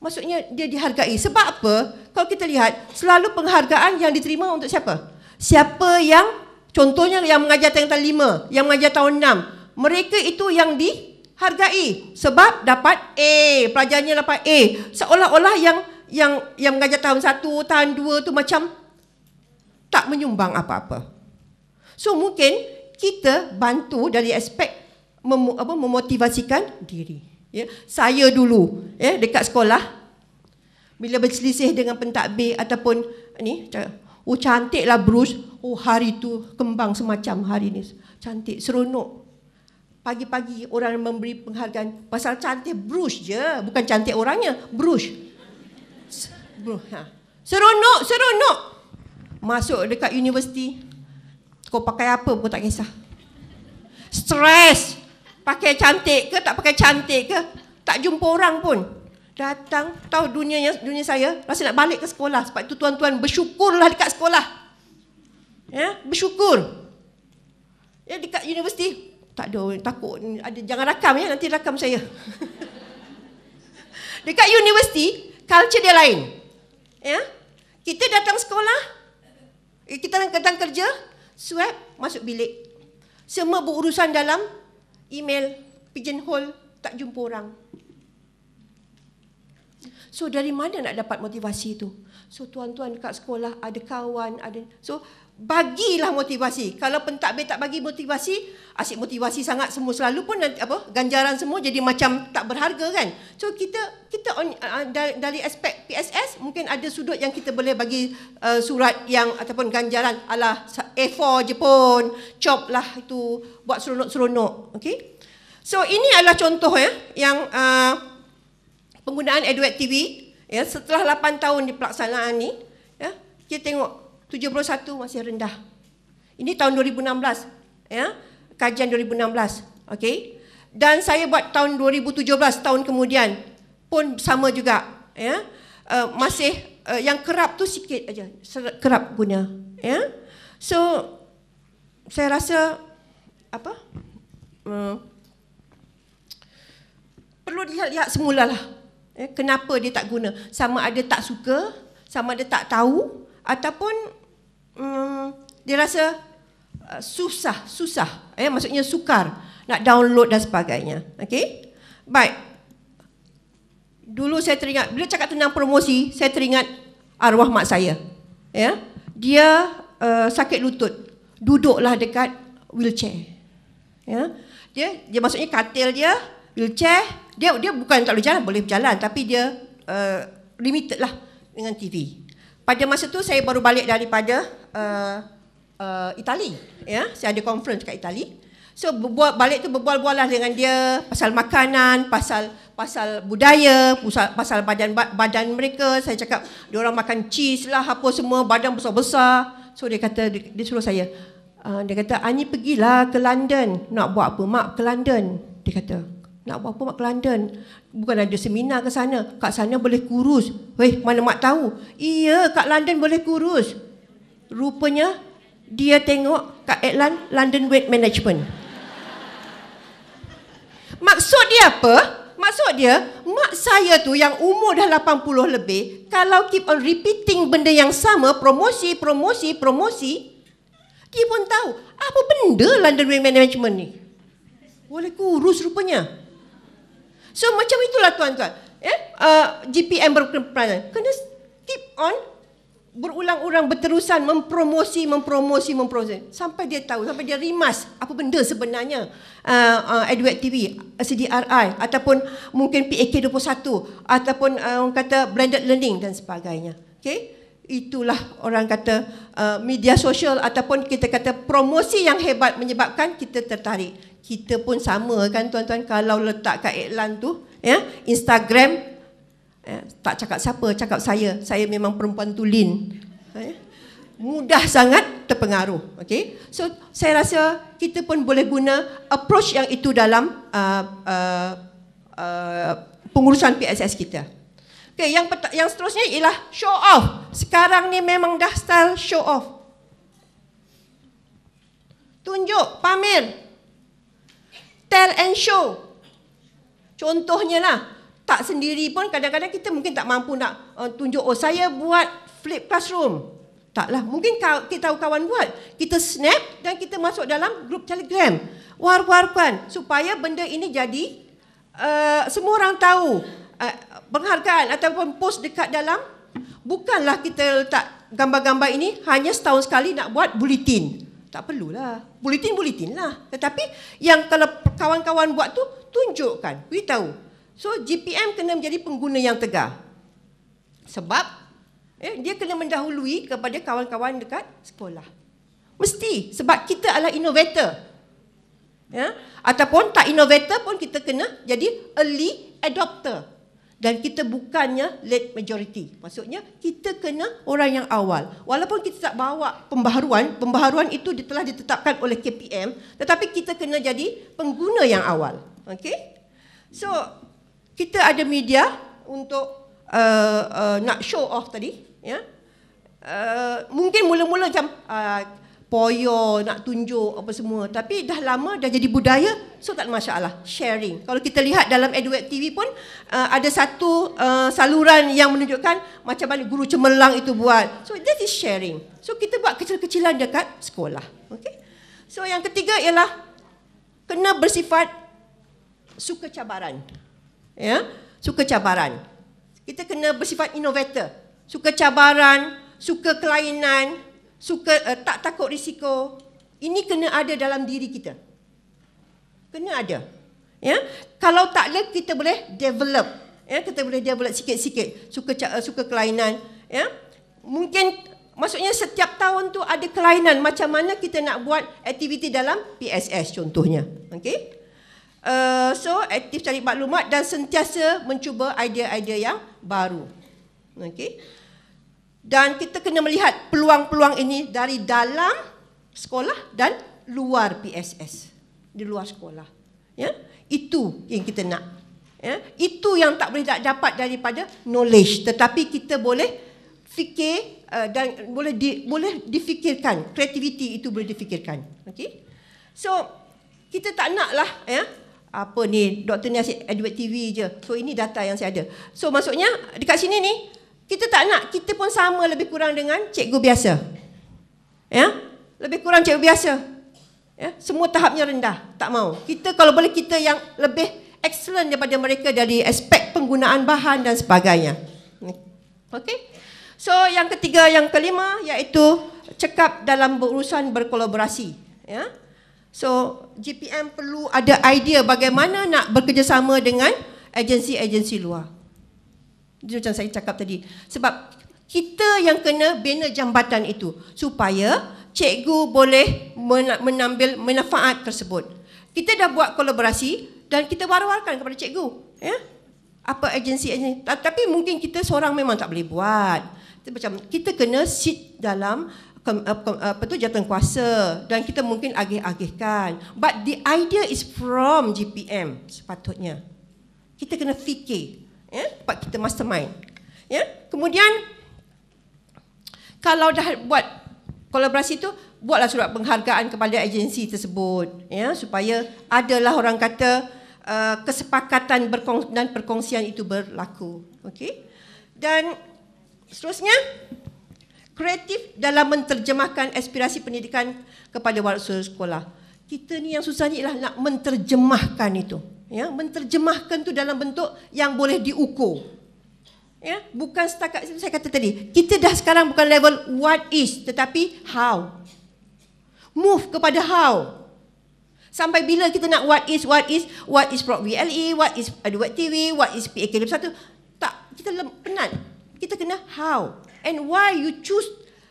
Maksudnya dia dihargai. Sebab apa? Kalau kita lihat, selalu penghargaan yang diterima untuk siapa? Siapa yang, contohnya yang mengajar tahun 5, yang mengajar tahun 6. Mereka itu yang dihargai. Sebab dapat A, pelajarnya dapat A. Seolah-olah yang yang yang mengajar tahun 1, tahun 2 tu macam tak menyumbang apa-apa. So mungkin kita bantu dari aspek mem, apa, memotivasikan diri. Ya, saya dulu ya, dekat sekolah, bila berselisih dengan pentadbir ataupun ni, oh cantiklah Bruce, oh hari tu kembang semacam hari ni. Cantik, seronok. Pagi-pagi orang memberi penghargaan pasal cantik Bruce je, bukan cantik orangnya, Bruce. Bruce, ha. Seronok, seronok. Masuk dekat universiti, kau pakai apa pun tak kisah. Stress, Pakai cantik ke tak pakai cantik ke. Tak jumpa orang pun. Datang, tahu dunia, dunia saya, rasa nak balik ke sekolah. Sebab itu tuan-tuan bersyukurlah dekat sekolah. Ya, bersyukur. Ya, dekat universiti, tak ada orang takut. Ada, jangan rakam ya, nanti rakam saya. dekat universiti, culture dia lain. Ya, kita datang sekolah, kita datang kerja, swab masuk bilik. Semua berurusan dalam email, pigeonhole, tak jumpa orang. So dari mana nak dapat motivasi itu? So tuan-tuan kat sekolah ada kawan, ada so bagilah motivasi. Kalau pentadbir tak bagi motivasi, asyik motivasi sangat semua selalu pun nanti apa ganjaran semua jadi macam tak berharga kan. So kita kita on, uh, dari aspek PSS mungkin ada sudut yang kita boleh bagi uh, surat yang ataupun ganjaran ala A4 je pun chop lah itu buat seronok-seronok. Okay. So ini adalah contoh ya yang uh, penggunaan Edward TV ya setelah 8 tahun di pelaksanaan ni ya kita tengok 71 masih rendah. Ini tahun 2016, ya. Kajian 2016. Okey. Dan saya buat tahun 2017 tahun kemudian pun sama juga, ya. Uh, masih uh, yang kerap tu sikit aja kerap guna, ya. So saya rasa apa? Uh, perlu dilihat semula lah. Ya, kenapa dia tak guna? Sama ada tak suka, sama ada tak tahu ataupun mm, dia rasa uh, susah, susah. Ya, eh? maksudnya sukar nak download dan sebagainya. Okey. Baik. Dulu saya teringat bila cakap tentang promosi, saya teringat arwah mak saya. Ya. Dia uh, sakit lutut. Duduklah dekat wheelchair. Ya. Dia dia maksudnya katil dia wheelchair, dia dia bukan tak boleh jalan, boleh berjalan tapi dia uh, limited lah dengan TV. Pada masa tu saya baru balik daripada uh, uh, Itali. Ya, yeah? saya ada conference kat Itali. So berbual balik tu berbual-bual lah dengan dia pasal makanan, pasal pasal budaya, pasal, pasal badan badan mereka. Saya cakap dia orang makan cheese lah apa semua, badan besar-besar. So dia kata dia, dia suruh saya uh, dia kata Ani pergilah ke London nak buat apa mak ke London dia kata nak buat apa mak ke London bukan ada seminar ke sana kat sana boleh kurus weh mana mak tahu iya kat London boleh kurus rupanya dia tengok kat iklan London Weight Management. Maksud dia apa? Maksud dia, mak saya tu yang umur dah 80 lebih, kalau keep on repeating benda yang sama, promosi, promosi, promosi, dia pun tahu, apa benda London Weight Management ni? Boleh kurus rupanya. So macam itulah tuan-tuan. Eh? Uh, GPM berperanan. Kena keep on berulang-ulang berterusan mempromosi mempromosi mempromosi sampai dia tahu sampai dia rimas apa benda sebenarnya uh, uh, Edward TV CDRI ataupun mungkin PAK 21 ataupun uh, orang kata blended learning dan sebagainya Okay, itulah orang kata uh, media sosial ataupun kita kata promosi yang hebat menyebabkan kita tertarik kita pun sama kan tuan-tuan kalau letak kat iklan tu ya Instagram Eh, tak cakap siapa, cakap saya. Saya memang perempuan tulin. Eh? Mudah sangat terpengaruh. Okay? So, saya rasa kita pun boleh guna approach yang itu dalam uh, uh, uh, pengurusan PSS kita. Okay, yang, peta- yang seterusnya ialah show off. Sekarang ni memang dah style show off. Tunjuk, pamer. Tell and show. Contohnya lah, tak sendiri pun kadang-kadang kita mungkin tak mampu nak uh, tunjuk oh saya buat flip classroom. Taklah, mungkin kau, kita tahu kawan buat. Kita snap dan kita masuk dalam grup Telegram. War-warkan supaya benda ini jadi uh, semua orang tahu. Uh, penghargaan ataupun post dekat dalam bukanlah kita letak gambar-gambar ini hanya setahun sekali nak buat bulletin. Tak perlulah. Bulletin-bulletin lah. Tetapi yang kalau kawan-kawan buat tu tunjukkan. Beritahu. tahu So GPM kena menjadi pengguna yang tegar. Sebab eh, dia kena mendahului kepada kawan-kawan dekat sekolah. Mesti sebab kita adalah inovator, Ya? Ataupun tak inovator pun kita kena jadi early adopter. Dan kita bukannya late majority. Maksudnya kita kena orang yang awal. Walaupun kita tak bawa pembaharuan, pembaharuan itu telah ditetapkan oleh KPM. Tetapi kita kena jadi pengguna yang awal. Okay? So kita ada media untuk uh, uh, nak show off tadi ya uh, mungkin mula-mula macam uh, poyo nak tunjuk apa semua tapi dah lama dah jadi budaya so tak ada masalah sharing kalau kita lihat dalam Edweb TV pun uh, ada satu uh, saluran yang menunjukkan macam mana guru cemerlang itu buat so that is sharing so kita buat kecil-kecilan dekat sekolah okey so yang ketiga ialah kena bersifat suka cabaran ya suka cabaran kita kena bersifat inovator, suka cabaran suka kelainan suka uh, tak takut risiko ini kena ada dalam diri kita kena ada ya kalau tak ada kita boleh develop ya kita boleh dia boleh sikit-sikit suka uh, suka kelainan ya mungkin maksudnya setiap tahun tu ada kelainan macam mana kita nak buat aktiviti dalam PSS contohnya okey Uh, so aktif cari maklumat dan sentiasa mencuba idea-idea yang baru. Okey. Dan kita kena melihat peluang-peluang ini dari dalam sekolah dan luar PSS. Di luar sekolah. Ya. Itu yang kita nak. Ya. Itu yang tak boleh tak dapat daripada knowledge tetapi kita boleh fikir uh, dan boleh di, boleh difikirkan. Kreativiti itu boleh difikirkan. Okey. So kita tak naklah ya apa ni doktor ni asyik advert TV je so ini data yang saya ada so maksudnya dekat sini ni kita tak nak kita pun sama lebih kurang dengan cikgu biasa ya lebih kurang cikgu biasa ya semua tahapnya rendah tak mau kita kalau boleh kita yang lebih excellent daripada mereka dari aspek penggunaan bahan dan sebagainya okey so yang ketiga yang kelima iaitu cekap dalam urusan berkolaborasi ya So GPM perlu ada idea bagaimana nak bekerjasama dengan agensi-agensi luar. Itu macam saya cakap tadi. Sebab kita yang kena bina jambatan itu supaya cikgu boleh menambil manfaat tersebut. Kita dah buat kolaborasi dan kita warwarkan kepada cikgu. Ya? Apa agensi agensi Tapi mungkin kita seorang memang tak boleh buat. kita kena sit dalam ke, ke, apa tu jawatan kuasa dan kita mungkin agih-agihkan but the idea is from GPM sepatutnya kita kena fikir ya tempat kita mastermind ya kemudian kalau dah buat kolaborasi tu buatlah surat penghargaan kepada agensi tersebut ya supaya adalah orang kata uh, kesepakatan berkong- dan perkongsian itu berlaku okey dan seterusnya kreatif dalam menterjemahkan aspirasi pendidikan kepada warga sekolah. Kita ni yang susah ni ialah nak menterjemahkan itu. Ya, menterjemahkan tu dalam bentuk yang boleh diukur. Ya, bukan setakat saya kata tadi. Kita dah sekarang bukan level what is tetapi how. Move kepada how. Sampai bila kita nak what is, what is, what is pro VLE, what is adult TV, what is PAK 1 tak kita lem, penat. Kita kena how and why you choose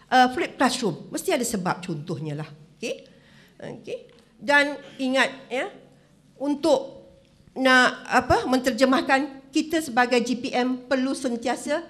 uh, flipped classroom. Mesti ada sebab contohnya lah. Okay? Okay? Dan ingat ya, untuk nak apa menterjemahkan kita sebagai GPM perlu sentiasa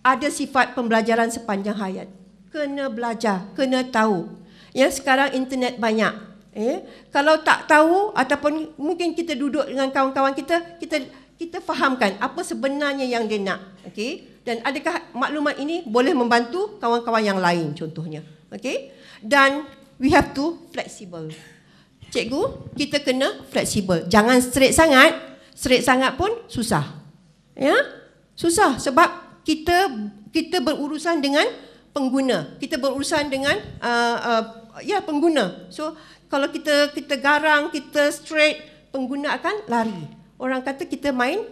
ada sifat pembelajaran sepanjang hayat. Kena belajar, kena tahu. Ya, sekarang internet banyak. Ya, kalau tak tahu ataupun mungkin kita duduk dengan kawan-kawan kita, kita kita fahamkan apa sebenarnya yang dia nak. okay? dan adakah maklumat ini boleh membantu kawan-kawan yang lain contohnya okey dan we have to flexible cikgu kita kena flexible jangan straight sangat straight sangat pun susah ya susah sebab kita kita berurusan dengan pengguna kita berurusan dengan uh, uh, ya pengguna so kalau kita kita garang kita straight pengguna akan lari orang kata kita main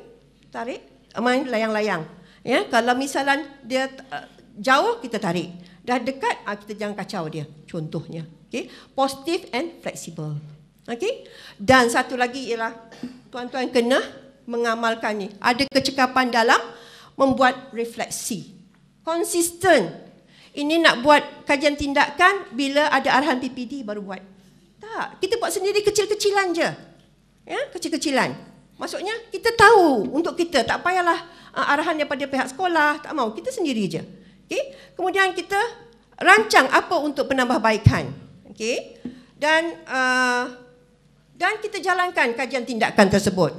tarik main layang-layang Ya, kalau misalan dia uh, jauh kita tarik. Dah dekat ah, kita jangan kacau dia. Contohnya, okay? Positive and flexible. okay? Dan satu lagi ialah tuan-tuan kena mengamalkan ni. Ada kecekapan dalam membuat refleksi. Konsisten. Ini nak buat kajian tindakan bila ada arahan PPD baru buat. Tak, kita buat sendiri kecil-kecilan je. Ya, kecil-kecilan. Maksudnya kita tahu untuk kita tak payahlah uh, arahan daripada pihak sekolah, tak mau. Kita sendiri je. Okey. Kemudian kita rancang apa untuk penambahbaikan. Okey. Dan uh, dan kita jalankan kajian tindakan tersebut.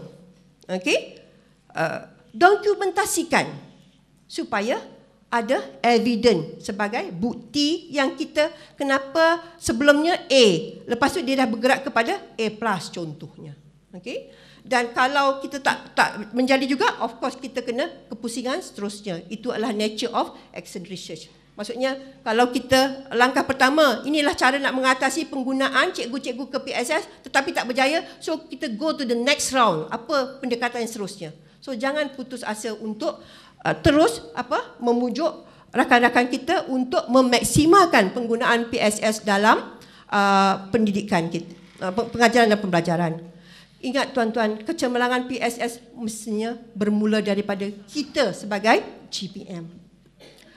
Okey. Uh, dokumentasikan supaya ada evidence sebagai bukti yang kita kenapa sebelumnya A lepas tu dia dah bergerak kepada A plus contohnya okey dan kalau kita tak tak menjadi juga of course kita kena kepusingan seterusnya itu adalah nature of action research maksudnya kalau kita langkah pertama inilah cara nak mengatasi penggunaan cikgu-cikgu ke PSS tetapi tak berjaya so kita go to the next round apa pendekatan yang seterusnya so jangan putus asa untuk uh, terus apa memujuk rakan-rakan kita untuk memaksimalkan penggunaan PSS dalam uh, pendidikan kita uh, pengajaran dan pembelajaran Ingat tuan-tuan, kecemerlangan PSS mestinya bermula daripada kita sebagai GPM.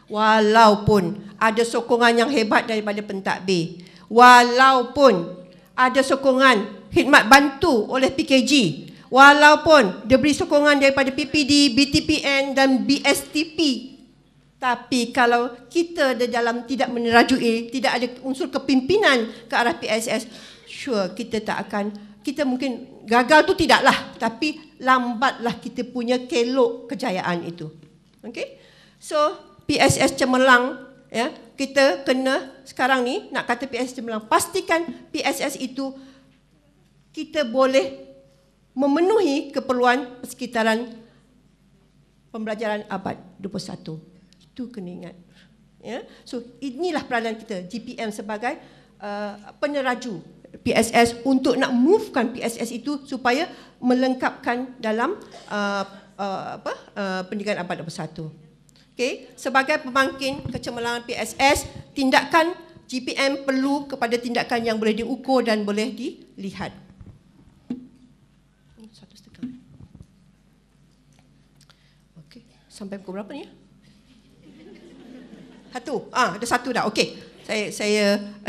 Walaupun ada sokongan yang hebat daripada pentadbir, walaupun ada sokongan khidmat bantu oleh PKG, walaupun diberi sokongan daripada PPD, BTPN dan BSTP. Tapi kalau kita di dalam tidak menerajui, tidak ada unsur kepimpinan ke arah PSS, sure kita tak akan kita mungkin gagal tu tidaklah tapi lambatlah kita punya kelok kejayaan itu okey so PSS cemerlang ya kita kena sekarang ni nak kata PSS cemerlang pastikan PSS itu kita boleh memenuhi keperluan persekitaran pembelajaran abad 21 itu kena ingat ya so inilah peranan kita GPM sebagai uh, peneraju PSS untuk nak movekan PSS itu supaya melengkapkan dalam uh, uh, apa uh, pendidikan abad 21. Okey, sebagai pemangkin kecemerlangan PSS, tindakan GPM perlu kepada tindakan yang boleh diukur dan boleh dilihat. Satu Okey, sampai pukul berapa ni? Satu. Ah, ada satu dah. Okey. Saya saya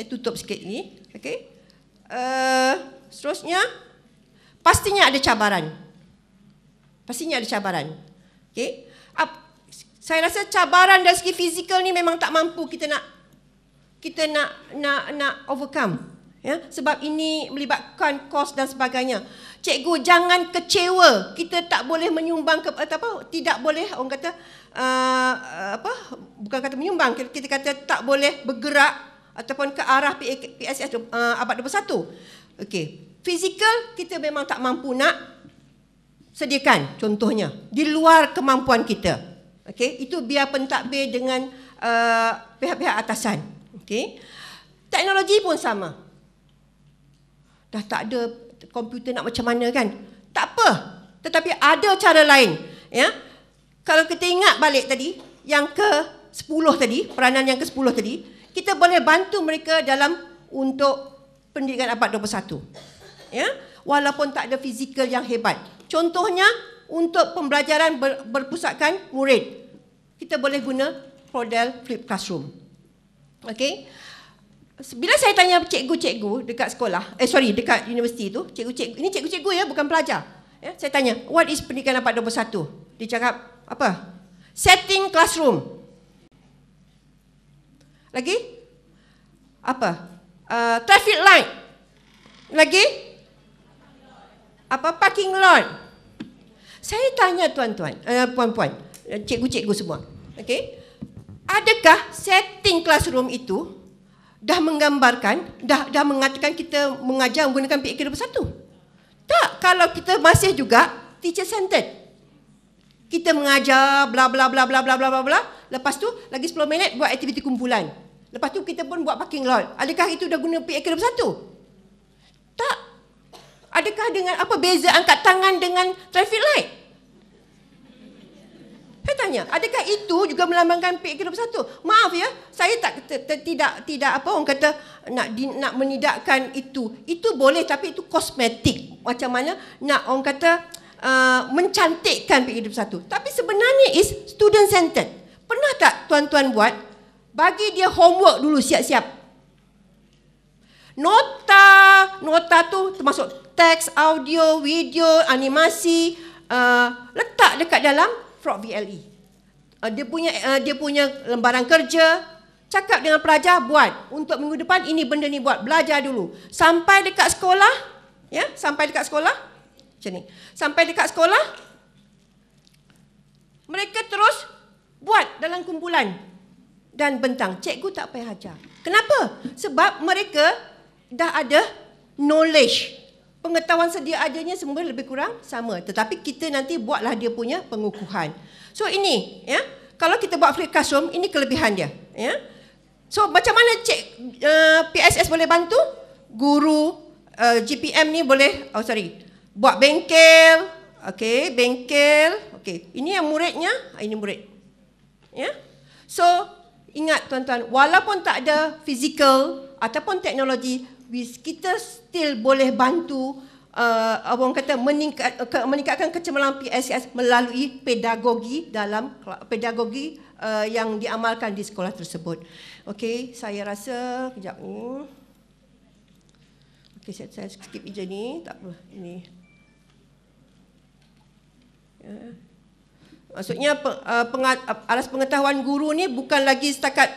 Saya eh, tutup sikit ni. Okey. Uh, seterusnya pastinya ada cabaran. Pastinya ada cabaran. Okey. Uh, saya rasa cabaran dari segi fizikal ni memang tak mampu kita nak kita nak nak nak overcome ya sebab ini melibatkan kos dan sebagainya. Cikgu jangan kecewa. Kita tak boleh menyumbang ke apa tidak boleh orang kata uh, apa bukan kata menyumbang kita kata tak boleh bergerak ataupun ke arah PSS uh, abad 21. Okey. Fizikal kita memang tak mampu nak sediakan contohnya di luar kemampuan kita. Okey, itu biar pentadbir dengan uh, pihak-pihak atasan. Okey. Teknologi pun sama. Dah tak ada komputer nak macam mana kan? Tak apa. Tetapi ada cara lain, ya. Kalau kita ingat balik tadi yang ke 10 tadi, peranan yang ke 10 tadi, kita boleh bantu mereka dalam untuk pendidikan abad 21. Ya, walaupun tak ada fizikal yang hebat. Contohnya untuk pembelajaran ber, berpusatkan murid. Kita boleh guna Prodel Flip Classroom. Okey. Bila saya tanya cikgu-cikgu dekat sekolah, eh sorry dekat universiti tu, cikgu-cikgu ini cikgu-cikgu ya bukan pelajar. Ya, saya tanya, what is pendidikan abad 21? Dia cakap apa? Setting classroom. Lagi? Apa? Uh, traffic light. Lagi? Apa? Parking lot. Saya tanya tuan-tuan, uh, puan-puan, uh, cikgu-cikgu semua. okay Adakah setting classroom itu dah menggambarkan, dah dah mengatakan kita mengajar menggunakan PK21? Tak, kalau kita masih juga teacher centered. Kita mengajar bla bla bla bla bla bla bla bla. bla. Lepas tu lagi 10 minit buat aktiviti kumpulan. Lepas tu kita pun buat parking lot. Adakah itu dah guna PA ke 21? Tak. Adakah dengan apa beza angkat tangan dengan traffic light? Saya tanya, adakah itu juga melambangkan PA ke-21? Maaf ya, saya tak tidak tidak apa orang kata nak di, nak menidakkan itu. Itu boleh tapi itu kosmetik. Macam mana nak orang kata uh, mencantikkan PA ke-21. Tapi sebenarnya is student centered. Pernah tak tuan-tuan buat? Bagi dia homework dulu siap-siap. Nota, nota tu termasuk teks, audio, video, animasi, uh, letak dekat dalam Frog VLE. Uh, dia punya uh, dia punya lembaran kerja, cakap dengan pelajar buat untuk minggu depan ini benda ni buat, belajar dulu. Sampai dekat sekolah, ya, sampai dekat sekolah. Macam ni. Sampai dekat sekolah, mereka terus buat dalam kumpulan dan bentang. Cikgu tak payah ajar. Kenapa? Sebab mereka dah ada knowledge. Pengetahuan sedia adanya semua lebih kurang sama. Tetapi kita nanti buatlah dia punya pengukuhan. So ini, ya. Kalau kita buat free classroom, ini kelebihan dia, ya. So macam mana cik uh, eh, PSS boleh bantu? Guru uh, eh, GPM ni boleh oh sorry. Buat bengkel. Okey, bengkel. Okey. Ini yang muridnya, ah, ini murid. Ya. Yeah? So, ingat tuan-tuan, walaupun tak ada physical ataupun teknologi, kita still boleh bantu uh, orang kata meningkat, ke, meningkatkan kecemerlangan PSS melalui pedagogi dalam pedagogi uh, yang diamalkan di sekolah tersebut. Okey, saya rasa kejap ni. Okey, saya, saya skip je ni, tak apa. Ini. Yeah. Maksudnya eh, alas pengetahuan guru ni bukan lagi setakat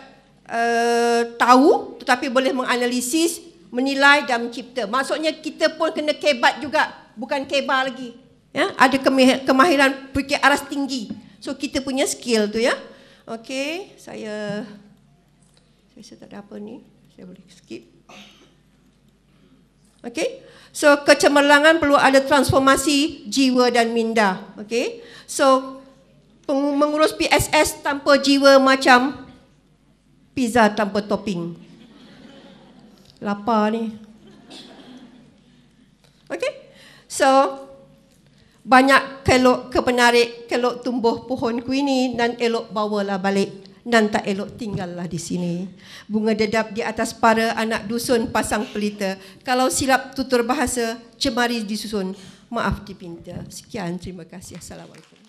uh, tahu tetapi boleh menganalisis, menilai dan mencipta. Maksudnya kita pun kena kebat juga, bukan kebal lagi. Ya, ada kemahiran fikir aras tinggi. So kita punya skill tu ya. Okey, saya saya rasa tak ada apa ni. Saya boleh skip. Okey. So kecemerlangan perlu ada transformasi jiwa dan minda. Okey. So mengurus PSS tanpa jiwa macam pizza tanpa topping. Lapar ni. Okay? So, banyak kelok kepenarik, kelok tumbuh pohon ku ini dan elok bawalah balik. Dan tak elok tinggallah di sini. Bunga dedap di atas para anak dusun pasang pelita. Kalau silap tutur bahasa, cemari disusun. Maaf dipinta. Sekian, terima kasih. Assalamualaikum.